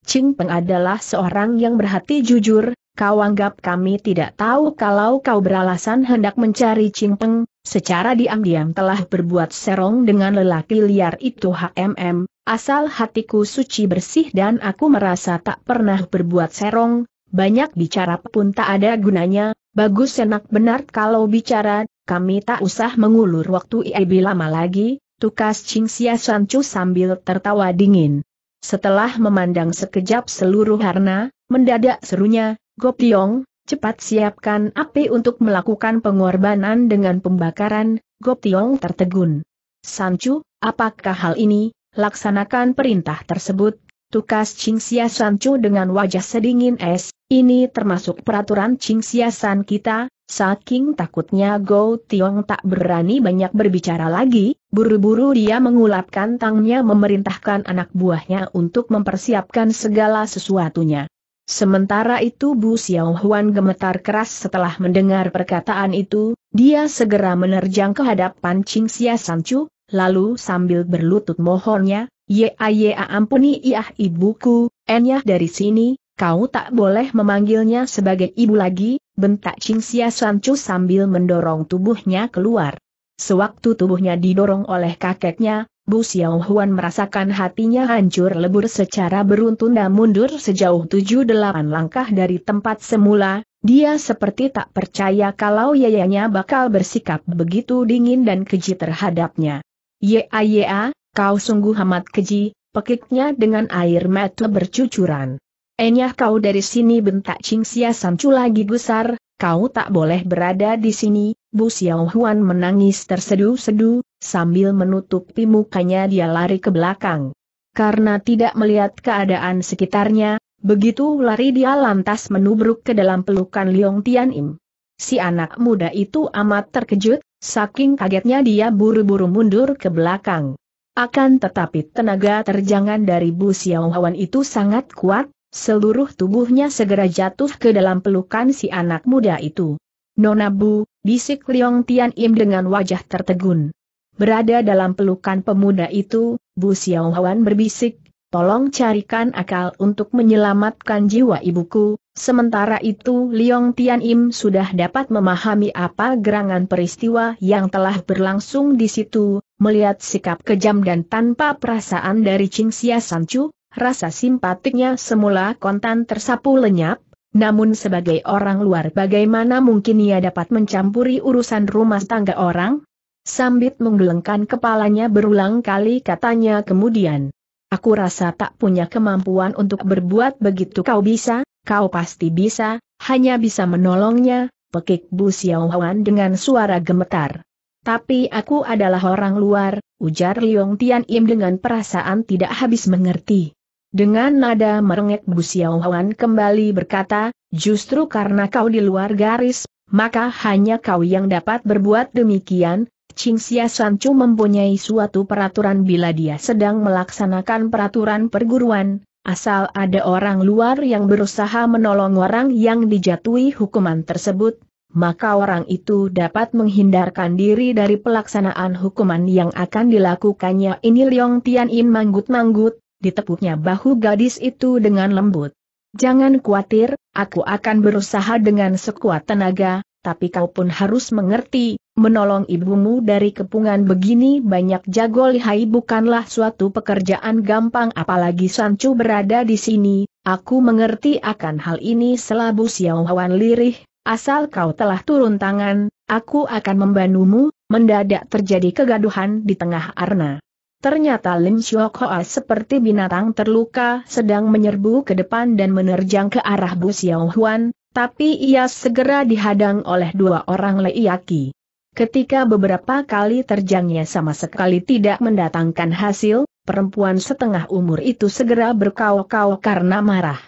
Ching Peng adalah seorang yang berhati jujur, kau anggap kami tidak tahu kalau kau beralasan hendak mencari Cingpeng, secara diam-diam telah berbuat serong dengan lelaki liar itu HMM, asal hatiku suci bersih dan aku merasa tak pernah berbuat serong, banyak bicara pun tak ada gunanya, bagus enak benar kalau bicara, kami tak usah mengulur waktu ibi lama lagi, tukas Ching Sia Sancu sambil tertawa dingin. Setelah memandang sekejap seluruh harna, mendadak serunya, Tiong, cepat siapkan api untuk melakukan pengorbanan dengan pembakaran, Tiong tertegun. Sancu, apakah hal ini, laksanakan perintah tersebut, tukas Cingsia Sancu dengan wajah sedingin es, ini termasuk peraturan Cingsiasan kita, saking takutnya Go Tiong tak berani banyak berbicara lagi, buru-buru dia mengulapkan tangnya memerintahkan anak buahnya untuk mempersiapkan segala sesuatunya. Sementara itu Bu Xiao Huan gemetar keras setelah mendengar perkataan itu, dia segera menerjang ke hadapan Ching Xia Chu, lalu sambil berlutut mohonnya, Ye Ye ampuni iah ibuku, enyah dari sini, kau tak boleh memanggilnya sebagai ibu lagi, bentak Ching Xia Chu sambil mendorong tubuhnya keluar. Sewaktu tubuhnya didorong oleh kakeknya, Bu Xiao Huan merasakan hatinya hancur lebur secara beruntun dan mundur sejauh tujuh delapan langkah dari tempat semula, dia seperti tak percaya kalau yayanya bakal bersikap begitu dingin dan keji terhadapnya. Ya ya, kau sungguh amat keji, pekiknya dengan air mata bercucuran. Enyah kau dari sini bentak Ching Sia Samcu lagi gusar, kau tak boleh berada di sini, Bu Xiao Huan menangis tersedu-sedu, sambil menutupi mukanya dia lari ke belakang. Karena tidak melihat keadaan sekitarnya, begitu lari dia lantas menubruk ke dalam pelukan Liong Tian Im. Si anak muda itu amat terkejut, saking kagetnya dia buru-buru mundur ke belakang. Akan tetapi tenaga terjangan dari Bu Xiao Huan itu sangat kuat, Seluruh tubuhnya segera jatuh ke dalam pelukan si anak muda itu. Nona Bu, bisik Liong Tian Im dengan wajah tertegun. Berada dalam pelukan pemuda itu, Bu Xiao Huan berbisik, tolong carikan akal untuk menyelamatkan jiwa ibuku, sementara itu Liong Tian Im sudah dapat memahami apa gerangan peristiwa yang telah berlangsung di situ, melihat sikap kejam dan tanpa perasaan dari Ching Xia Chu rasa simpatiknya semula kontan tersapu lenyap, namun sebagai orang luar bagaimana mungkin ia dapat mencampuri urusan rumah tangga orang? Sambit menggelengkan kepalanya berulang kali katanya kemudian. Aku rasa tak punya kemampuan untuk berbuat begitu kau bisa, kau pasti bisa, hanya bisa menolongnya, pekik Bu Xiaohuan dengan suara gemetar. Tapi aku adalah orang luar, ujar Liong Tian Im dengan perasaan tidak habis mengerti. Dengan nada merengek Bu Xiaohuan kembali berkata, justru karena kau di luar garis, maka hanya kau yang dapat berbuat demikian, Ching Xia Sanchu mempunyai suatu peraturan bila dia sedang melaksanakan peraturan perguruan, asal ada orang luar yang berusaha menolong orang yang dijatuhi hukuman tersebut, maka orang itu dapat menghindarkan diri dari pelaksanaan hukuman yang akan dilakukannya ini Liong Tian In manggut-manggut, ditepuknya bahu gadis itu dengan lembut. Jangan khawatir, aku akan berusaha dengan sekuat tenaga, tapi kau pun harus mengerti, menolong ibumu dari kepungan begini banyak jago lihai bukanlah suatu pekerjaan gampang apalagi Sancu berada di sini, aku mengerti akan hal ini selabu Xiaohuan lirih, asal kau telah turun tangan, aku akan membantumu, mendadak terjadi kegaduhan di tengah arna. Ternyata Lim Shiok seperti binatang terluka sedang menyerbu ke depan dan menerjang ke arah Bu Xiao Huan, tapi ia segera dihadang oleh dua orang leyaki. Ketika beberapa kali terjangnya sama sekali tidak mendatangkan hasil, perempuan setengah umur itu segera berkau-kau karena marah.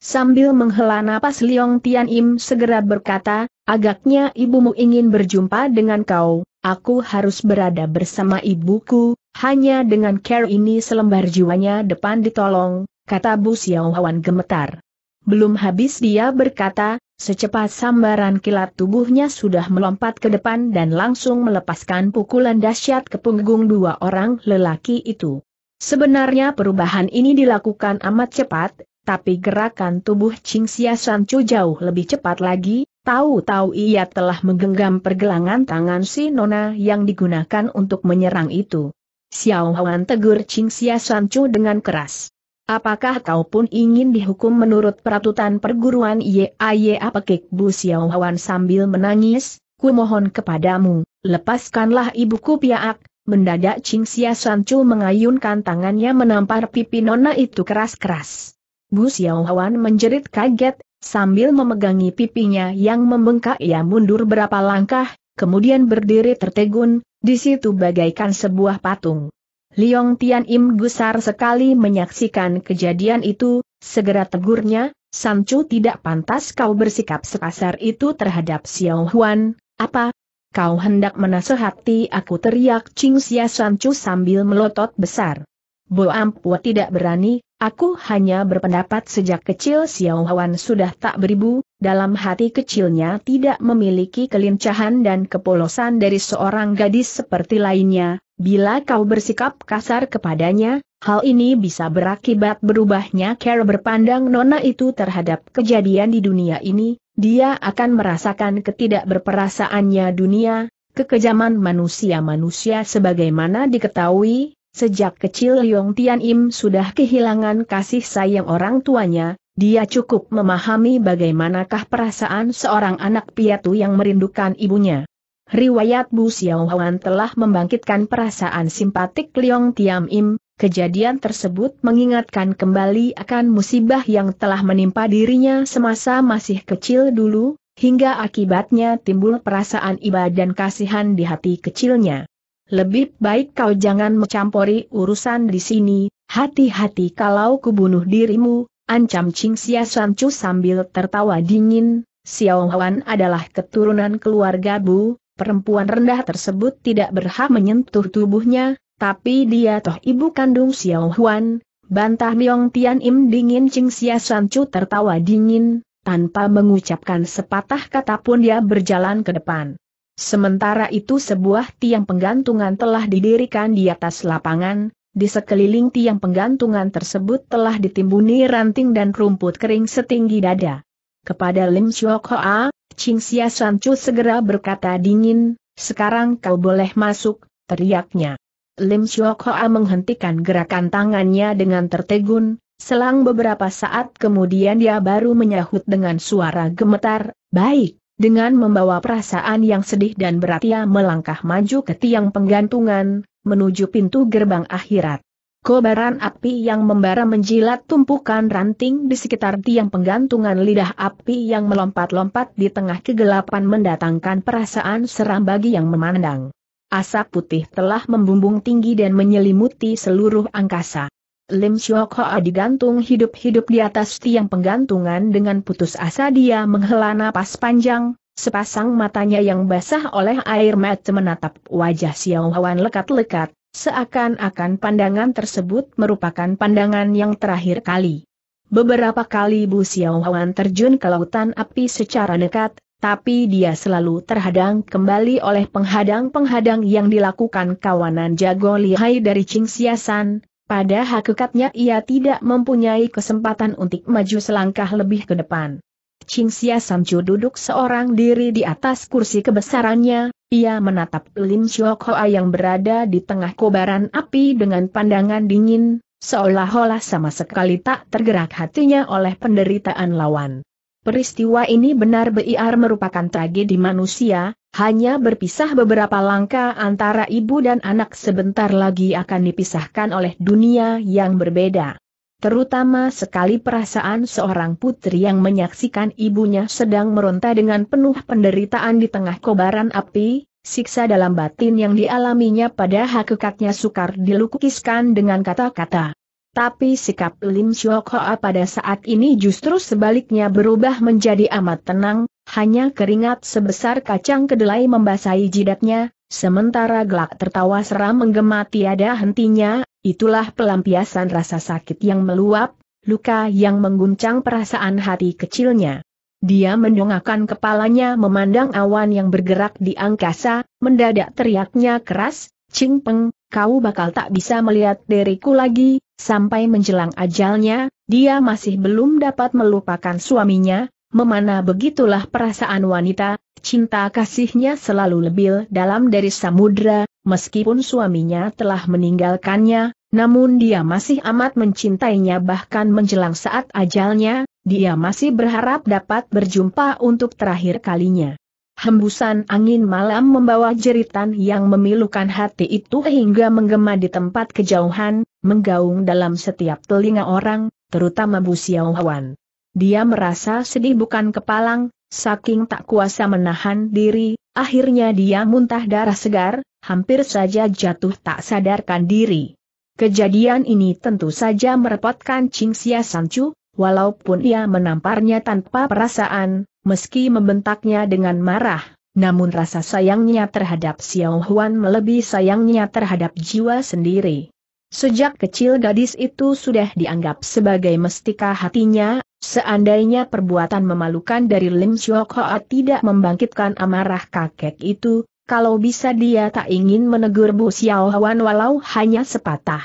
Sambil menghela napas Liong Tian Im segera berkata, agaknya ibumu ingin berjumpa dengan kau, aku harus berada bersama ibuku, hanya dengan care ini selembar jiwanya depan ditolong, kata Bu Xiaohuan gemetar. Belum habis dia berkata, Secepat sambaran kilat tubuhnya sudah melompat ke depan dan langsung melepaskan pukulan dahsyat ke punggung dua orang lelaki itu. Sebenarnya perubahan ini dilakukan amat cepat, tapi gerakan tubuh Ching Xia jauh lebih cepat lagi, Tahu-tahu ia telah menggenggam pergelangan tangan si Nona yang digunakan untuk menyerang itu. Xiao Huan tegur Ching Xia Sancho dengan keras. Apakah kau pun ingin dihukum menurut peraturan perguruan YAY Apekik Bu Xiao Huan sambil menangis? Ku mohon kepadamu, lepaskanlah ibuku piaak. Mendadak Ching Xia Sancho mengayunkan tangannya menampar pipi Nona itu keras-keras. Bu Xiao Huan menjerit kaget, Sambil memegangi pipinya yang membengkak ia mundur berapa langkah, kemudian berdiri tertegun, di situ bagaikan sebuah patung. Liong Tian Im gusar sekali menyaksikan kejadian itu, segera tegurnya, Sancu tidak pantas kau bersikap sepasar itu terhadap Xiao Huan, apa? Kau hendak menasehati aku teriak Ching Xia Sancu sambil melotot besar. Bo Ampua tidak berani, Aku hanya berpendapat sejak kecil Xiao Hwan sudah tak beribu, dalam hati kecilnya tidak memiliki kelincahan dan kepolosan dari seorang gadis seperti lainnya, bila kau bersikap kasar kepadanya, hal ini bisa berakibat berubahnya cara berpandang nona itu terhadap kejadian di dunia ini, dia akan merasakan ketidakberperasaannya dunia, kekejaman manusia-manusia sebagaimana diketahui, Sejak kecil Liong Tian Im sudah kehilangan kasih sayang orang tuanya, dia cukup memahami bagaimanakah perasaan seorang anak piatu yang merindukan ibunya. Riwayat Bu Xiaohuan telah membangkitkan perasaan simpatik Liong Tian Im, kejadian tersebut mengingatkan kembali akan musibah yang telah menimpa dirinya semasa masih kecil dulu, hingga akibatnya timbul perasaan iba dan kasihan di hati kecilnya lebih baik kau jangan mencampuri urusan di sini, hati-hati kalau kubunuh dirimu, ancam Ching Xia Chu sambil tertawa dingin, Xiao Huan adalah keturunan keluarga Bu, perempuan rendah tersebut tidak berhak menyentuh tubuhnya, tapi dia toh ibu kandung Xiao Huan, bantah Miong Tian Im dingin Ching Xia Chu tertawa dingin, tanpa mengucapkan sepatah kata pun dia berjalan ke depan. Sementara itu sebuah tiang penggantungan telah didirikan di atas lapangan, di sekeliling tiang penggantungan tersebut telah ditimbuni ranting dan rumput kering setinggi dada. Kepada Lim Chok Hoa, Ching San Chu segera berkata dingin, sekarang kau boleh masuk, teriaknya. Lim Chok Hoa menghentikan gerakan tangannya dengan tertegun, selang beberapa saat kemudian dia baru menyahut dengan suara gemetar, baik. Dengan membawa perasaan yang sedih dan berat ia melangkah maju ke tiang penggantungan, menuju pintu gerbang akhirat. Kobaran api yang membara menjilat tumpukan ranting di sekitar tiang penggantungan lidah api yang melompat-lompat di tengah kegelapan mendatangkan perasaan seram bagi yang memandang. Asap putih telah membumbung tinggi dan menyelimuti seluruh angkasa. Lim Syok Hoa digantung hidup-hidup di atas tiang penggantungan dengan putus asa dia menghela napas panjang, sepasang matanya yang basah oleh air mata menatap wajah Xiao Hwan lekat-lekat, seakan-akan pandangan tersebut merupakan pandangan yang terakhir kali. Beberapa kali Bu Xiao Hwan terjun ke lautan api secara dekat, tapi dia selalu terhadang kembali oleh penghadang-penghadang yang dilakukan kawanan jago lihai dari Xiasan. Pada hakikatnya ia tidak mempunyai kesempatan untuk maju selangkah lebih ke depan. Ching Xia Samcu duduk seorang diri di atas kursi kebesarannya, ia menatap Lim Chok Hoa yang berada di tengah kobaran api dengan pandangan dingin, seolah-olah sama sekali tak tergerak hatinya oleh penderitaan lawan. Peristiwa ini benar-benar merupakan tragedi manusia, hanya berpisah beberapa langkah antara ibu dan anak sebentar lagi akan dipisahkan oleh dunia yang berbeda. Terutama sekali perasaan seorang putri yang menyaksikan ibunya sedang meronta dengan penuh penderitaan di tengah kobaran api, siksa dalam batin yang dialaminya pada hakikatnya sukar dilukiskan dengan kata-kata. Tapi sikap Lim Shok pada saat ini justru sebaliknya berubah menjadi amat tenang, hanya keringat sebesar kacang kedelai membasahi jidatnya, sementara gelak tertawa seram menggema tiada hentinya, itulah pelampiasan rasa sakit yang meluap, luka yang mengguncang perasaan hati kecilnya. Dia mendongakkan kepalanya memandang awan yang bergerak di angkasa, mendadak teriaknya keras, Ching Peng, kau bakal tak bisa melihat diriku lagi, sampai menjelang ajalnya, dia masih belum dapat melupakan suaminya, Memana begitulah perasaan wanita, cinta kasihnya selalu lebih dalam dari samudra, meskipun suaminya telah meninggalkannya, namun dia masih amat mencintainya bahkan menjelang saat ajalnya, dia masih berharap dapat berjumpa untuk terakhir kalinya. Hembusan angin malam membawa jeritan yang memilukan hati itu hingga menggema di tempat kejauhan, menggaung dalam setiap telinga orang, terutama Bu Xiaohuan. Dia merasa sedih bukan kepalang, saking tak kuasa menahan diri, akhirnya dia muntah darah segar, hampir saja jatuh tak sadarkan diri. Kejadian ini tentu saja merepotkan Cingsia Sancu, walaupun ia menamparnya tanpa perasaan, meski membentaknya dengan marah. Namun rasa sayangnya terhadap Xiao Huan melebihi sayangnya terhadap jiwa sendiri. Sejak kecil gadis itu sudah dianggap sebagai mestika hatinya, Seandainya perbuatan memalukan dari Lim Syok Hoa tidak membangkitkan amarah kakek itu, kalau bisa dia tak ingin menegur Bu Xiao Huan walau hanya sepatah.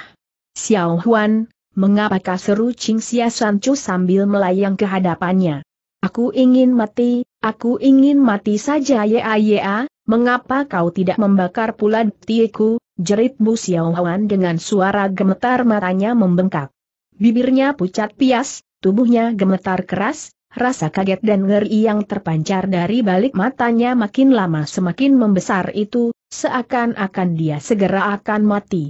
Xiao Huan, mengapakah seru Ching Xia Sanchu sambil melayang ke hadapannya? Aku ingin mati, aku ingin mati saja ya ya, ya. mengapa kau tidak membakar pula tiku, jerit Bu Xiao Huan dengan suara gemetar matanya membengkak. Bibirnya pucat pias, tubuhnya gemetar keras, rasa kaget dan ngeri yang terpancar dari balik matanya makin lama semakin membesar itu, seakan-akan dia segera akan mati.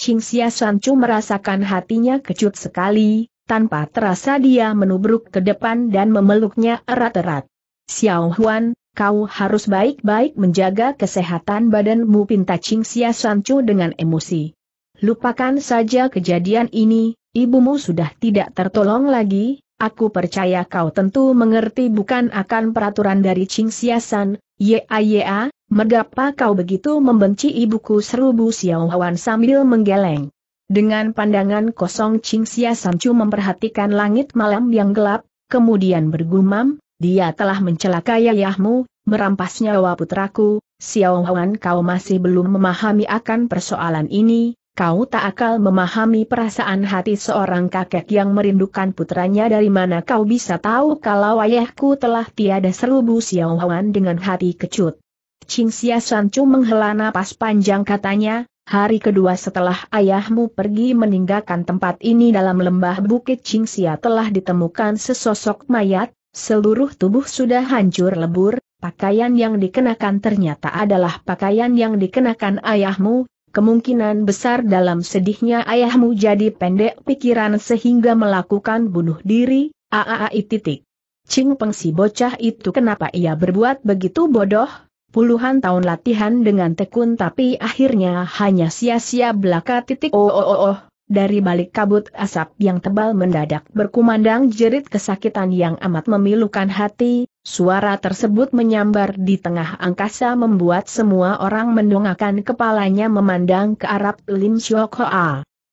Ching Xia Sanchu merasakan hatinya kecut sekali, tanpa terasa dia menubruk ke depan dan memeluknya erat-erat. Xiao Huan, kau harus baik-baik menjaga kesehatan badanmu pinta Ching Xia Sanchu dengan emosi. Lupakan saja kejadian ini, Ibumu sudah tidak tertolong lagi, aku percaya kau tentu mengerti bukan akan peraturan dari Ching Siasan, ya mengapa kau begitu membenci ibuku seru Bu Xiaohuan sambil menggeleng. Dengan pandangan kosong Ching Siasan cu memperhatikan langit malam yang gelap, kemudian bergumam, dia telah mencelakai ayahmu, merampas nyawa putraku, Xiaohuan kau masih belum memahami akan persoalan ini, kau tak akal memahami perasaan hati seorang kakek yang merindukan putranya dari mana kau bisa tahu kalau ayahku telah tiada serubu siawan dengan hati kecut. Ching Xia Sancu menghela napas panjang katanya, hari kedua setelah ayahmu pergi meninggalkan tempat ini dalam lembah bukit Ching Xia telah ditemukan sesosok mayat, seluruh tubuh sudah hancur lebur, Pakaian yang dikenakan ternyata adalah pakaian yang dikenakan ayahmu, Kemungkinan besar dalam sedihnya ayahmu jadi pendek pikiran sehingga melakukan bunuh diri, Aaai titik. Ching Peng si bocah itu kenapa ia berbuat begitu bodoh? Puluhan tahun latihan dengan tekun tapi akhirnya hanya sia-sia belaka titik oh oh oh oh dari balik kabut asap yang tebal mendadak berkumandang jerit kesakitan yang amat memilukan hati, suara tersebut menyambar di tengah angkasa membuat semua orang mendongakkan kepalanya memandang ke arah Lim Syok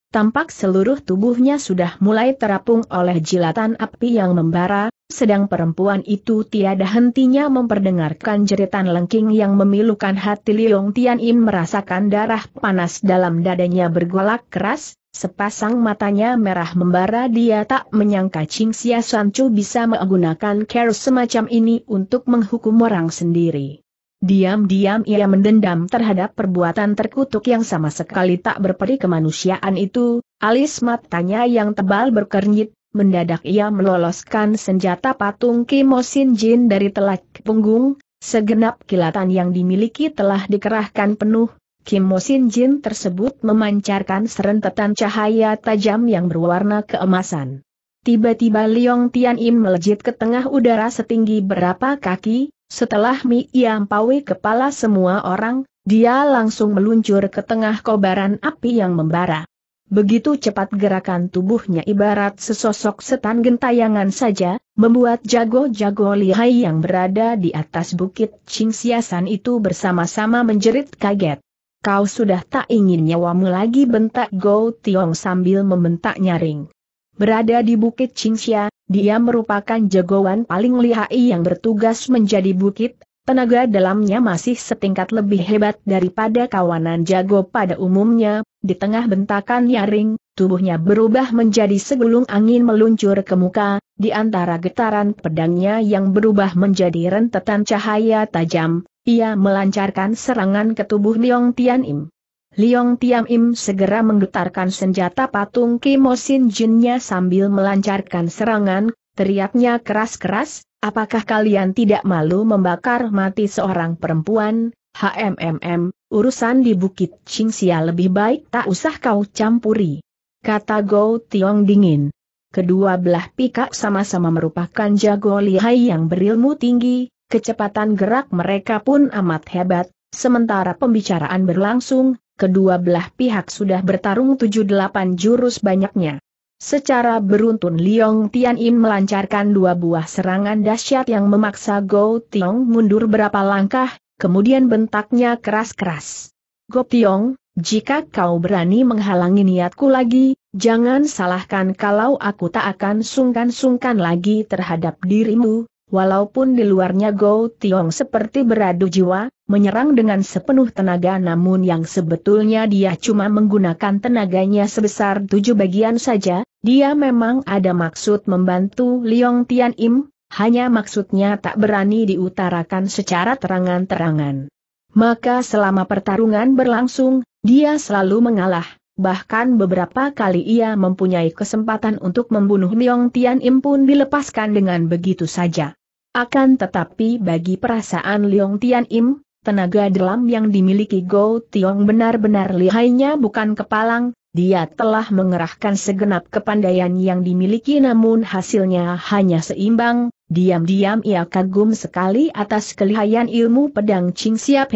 Tampak seluruh tubuhnya sudah mulai terapung oleh jilatan api yang membara, sedang perempuan itu tiada hentinya memperdengarkan jeritan lengking yang memilukan hati Liong Tian Im merasakan darah panas dalam dadanya bergolak keras, sepasang matanya merah membara dia tak menyangka Ching Sia Chu bisa menggunakan care semacam ini untuk menghukum orang sendiri. Diam-diam ia mendendam terhadap perbuatan terkutuk yang sama sekali tak berperi kemanusiaan itu, alis matanya yang tebal berkernyit, mendadak ia meloloskan senjata patung Kimo Jin dari telak punggung, segenap kilatan yang dimiliki telah dikerahkan penuh, Kimo Jin tersebut memancarkan serentetan cahaya tajam yang berwarna keemasan. Tiba-tiba Liong Tian Im melejit ke tengah udara setinggi berapa kaki, setelah Mi Iam Pawe kepala semua orang, dia langsung meluncur ke tengah kobaran api yang membara. Begitu cepat gerakan tubuhnya ibarat sesosok setan gentayangan saja, membuat jago-jago lihai yang berada di atas bukit Cingsiasan itu bersama-sama menjerit kaget. Kau sudah tak ingin nyawamu lagi bentak Go Tiong sambil membentak nyaring. Berada di bukit Cingsia, dia merupakan jagoan paling lihai yang bertugas menjadi bukit, tenaga dalamnya masih setingkat lebih hebat daripada kawanan jago pada umumnya, di tengah bentakan nyaring, tubuhnya berubah menjadi segulung angin meluncur ke muka, di antara getaran pedangnya yang berubah menjadi rentetan cahaya tajam, ia melancarkan serangan ke tubuh Liong Tian Im. Liong Tian Im segera menggetarkan senjata patung Kimosin Jinnya sambil melancarkan serangan, teriaknya keras-keras, apakah kalian tidak malu membakar mati seorang perempuan, HMMM, urusan di Bukit Qingxia lebih baik tak usah kau campuri. Kata Go Tiong dingin. Kedua belah pihak sama-sama merupakan jago lihai yang berilmu tinggi, kecepatan gerak mereka pun amat hebat, sementara pembicaraan berlangsung, kedua belah pihak sudah bertarung tujuh delapan jurus banyaknya. Secara beruntun Liong Tian'in melancarkan dua buah serangan dahsyat yang memaksa Go Tiong mundur berapa langkah, kemudian bentaknya keras-keras. Tiong, jika kau berani menghalangi niatku lagi, jangan salahkan kalau aku tak akan sungkan-sungkan lagi terhadap dirimu, walaupun di luarnya Go Tiong seperti beradu jiwa, menyerang dengan sepenuh tenaga namun yang sebetulnya dia cuma menggunakan tenaganya sebesar tujuh bagian saja, dia memang ada maksud membantu Liong Tian Im, hanya maksudnya tak berani diutarakan secara terangan-terangan. Maka selama pertarungan berlangsung, dia selalu mengalah, bahkan beberapa kali ia mempunyai kesempatan untuk membunuh Myong Tian Im pun dilepaskan dengan begitu saja. Akan tetapi bagi perasaan Liong Tian Im, tenaga dalam yang dimiliki Go Tiong benar-benar lihainya bukan kepalang, dia telah mengerahkan segenap kepandaian yang dimiliki namun hasilnya hanya seimbang, Diam-diam ia kagum sekali atas kelihayan ilmu pedang Ching Xia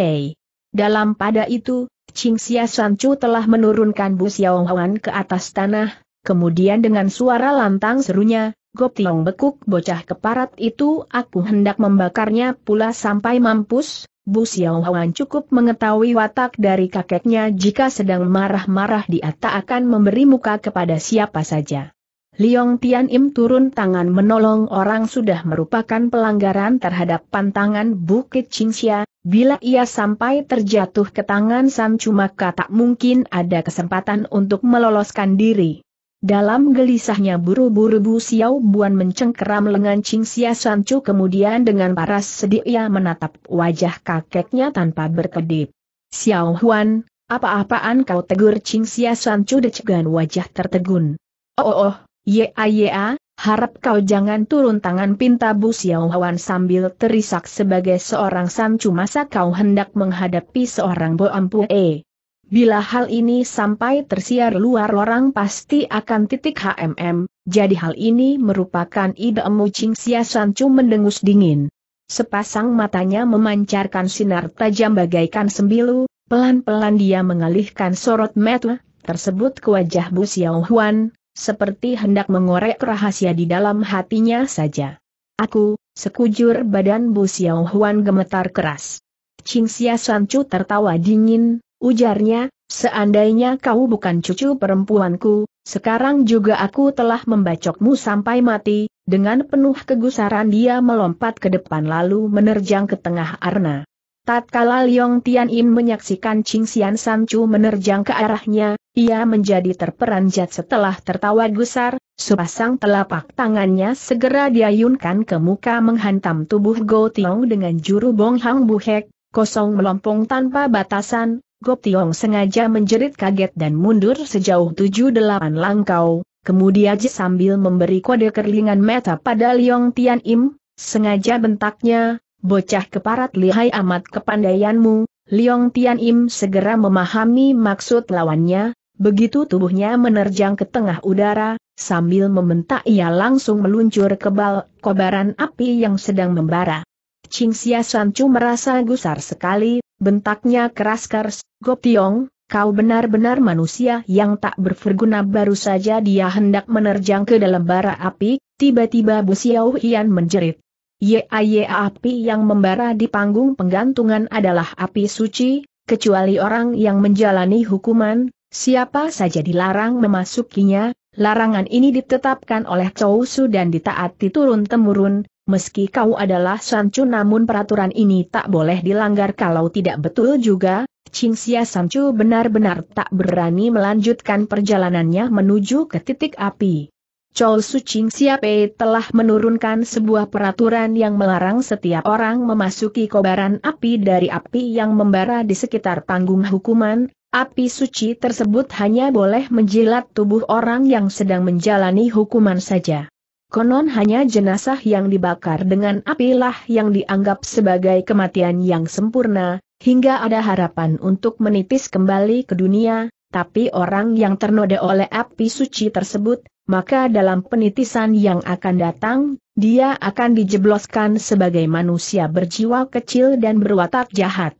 Dalam pada itu, Ching Xia Sanchu telah menurunkan Bu Xiao Huan ke atas tanah, kemudian dengan suara lantang serunya, Gop Tiong bekuk bocah keparat itu aku hendak membakarnya pula sampai mampus, Bu Xiao Huan cukup mengetahui watak dari kakeknya jika sedang marah-marah dia tak akan memberi muka kepada siapa saja. Liong Tian Im turun tangan menolong orang sudah merupakan pelanggaran terhadap pantangan Bukit Cingxia, bila ia sampai terjatuh ke tangan San Cumaka tak mungkin ada kesempatan untuk meloloskan diri. Dalam gelisahnya buru-buru Bu Xiao Buan mencengkeram lengan Cingxia San Cu kemudian dengan paras sedih ia menatap wajah kakeknya tanpa berkedip. Xiao Huan, apa-apaan kau tegur Cingxia San Cu decegan wajah tertegun. Oh oh oh, Ya, ya, harap kau jangan turun tangan pinta Bu Xiaohuan sambil terisak sebagai seorang sancu masa kau hendak menghadapi seorang boampue. Bila hal ini sampai tersiar luar orang pasti akan titik HMM, jadi hal ini merupakan ide emucing siasancu mendengus dingin. Sepasang matanya memancarkan sinar tajam bagaikan sembilu, pelan-pelan dia mengalihkan sorot mata tersebut ke wajah Bu Xiaohuan, seperti hendak mengorek rahasia di dalam hatinya saja. Aku, sekujur badan Bu Xiao Huan gemetar keras. Qingxia Sancu tertawa dingin, ujarnya, seandainya kau bukan cucu perempuanku, sekarang juga aku telah membacokmu sampai mati, dengan penuh kegusaran dia melompat ke depan lalu menerjang ke tengah arna. Tatkala Liong Tian Im menyaksikan Qingxian Sancu menerjang ke arahnya, ia menjadi terperanjat setelah tertawa gusar, sepasang telapak tangannya segera diayunkan ke muka menghantam tubuh Go Tiong dengan juru bong hang buhek, kosong melompong tanpa batasan, Go Tiong sengaja menjerit kaget dan mundur sejauh tujuh delapan langkau, kemudian sambil memberi kode kerlingan meta pada Liong Tian Im, sengaja bentaknya, bocah keparat lihai amat kepandaianmu, Liong Tian Im segera memahami maksud lawannya, Begitu tubuhnya menerjang ke tengah udara, sambil membentak ia langsung meluncur ke bal kobaran api yang sedang membara. Ching Xia Sanchu merasa gusar sekali, bentaknya keras keras, Tiong, kau benar-benar manusia yang tak berfungsi. baru saja dia hendak menerjang ke dalam bara api, tiba-tiba Bu Xiao Hian menjerit. Yaya api yang membara di panggung penggantungan adalah api suci, kecuali orang yang menjalani hukuman, Siapa saja dilarang memasukinya, larangan ini ditetapkan oleh Chou Su dan ditaati turun-temurun, meski kau adalah Sancu namun peraturan ini tak boleh dilanggar kalau tidak betul juga, San Sancu benar-benar tak berani melanjutkan perjalanannya menuju ke titik api. Chol Su Ching Siape telah menurunkan sebuah peraturan yang melarang setiap orang memasuki kobaran api dari api yang membara di sekitar panggung hukuman, Api suci tersebut hanya boleh menjilat tubuh orang yang sedang menjalani hukuman saja. Konon hanya jenazah yang dibakar dengan apilah yang dianggap sebagai kematian yang sempurna, hingga ada harapan untuk menipis kembali ke dunia, tapi orang yang ternoda oleh api suci tersebut, maka dalam penitisan yang akan datang, dia akan dijebloskan sebagai manusia berjiwa kecil dan berwatak jahat.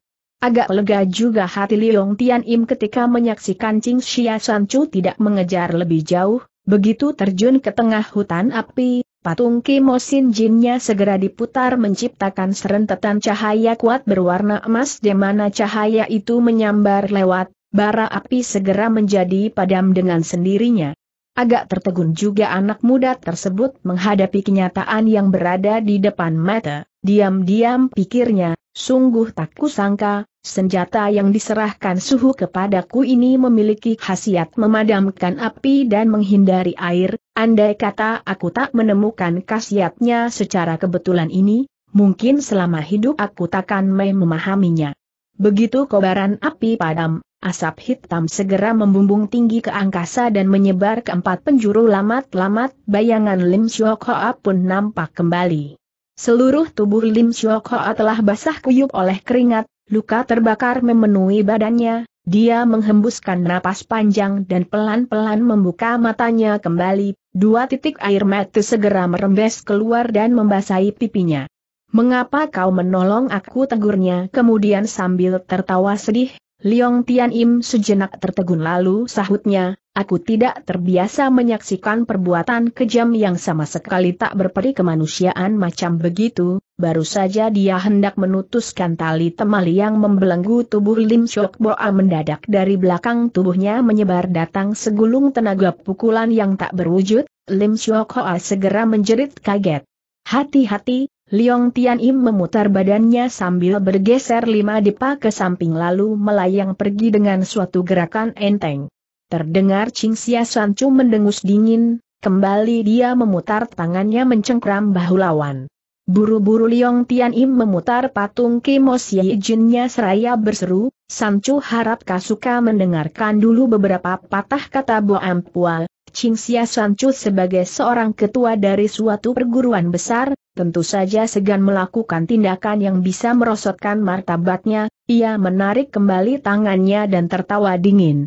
Agak lega juga hati Liong Tian Im ketika menyaksikan Ching Xia San Chu tidak mengejar lebih jauh, begitu terjun ke tengah hutan api, patung Kimo Sin Jinnya segera diputar menciptakan serentetan cahaya kuat berwarna emas di mana cahaya itu menyambar lewat, bara api segera menjadi padam dengan sendirinya. Agak tertegun juga anak muda tersebut menghadapi kenyataan yang berada di depan mata, diam-diam pikirnya, Sungguh tak kusangka, Senjata yang diserahkan suhu kepadaku ini memiliki khasiat memadamkan api dan menghindari air, andai kata aku tak menemukan khasiatnya secara kebetulan ini, mungkin selama hidup aku takkan memahaminya. Begitu kobaran api padam, asap hitam segera membumbung tinggi ke angkasa dan menyebar ke empat penjuru lamat-lamat, bayangan Lim Syok Hoa pun nampak kembali. Seluruh tubuh Lim Syok Hoa telah basah kuyup oleh keringat, Luka terbakar memenuhi badannya, dia menghembuskan napas panjang dan pelan-pelan membuka matanya kembali, dua titik air mata segera merembes keluar dan membasahi pipinya. Mengapa kau menolong aku tegurnya? Kemudian sambil tertawa sedih, Liong Tian Im sejenak tertegun lalu sahutnya, aku tidak terbiasa menyaksikan perbuatan kejam yang sama sekali tak berperi kemanusiaan macam begitu, Baru saja dia hendak menutuskan tali temali yang membelenggu tubuh Lim Chok Boa mendadak dari belakang tubuhnya menyebar datang segulung tenaga pukulan yang tak berwujud, Lim Chok Hoa segera menjerit kaget. Hati-hati, Liong Tian Im memutar badannya sambil bergeser lima depa ke samping lalu melayang pergi dengan suatu gerakan enteng. Terdengar Ching Sia Sancu mendengus dingin, kembali dia memutar tangannya mencengkram bahu lawan. Buru-buru Liong Tian Im memutar patung Sia Jinnya seraya berseru, Sancu harap Kasuka mendengarkan dulu beberapa patah kata Bo Ampual, Sia Sancu sebagai seorang ketua dari suatu perguruan besar, tentu saja segan melakukan tindakan yang bisa merosotkan martabatnya, ia menarik kembali tangannya dan tertawa dingin.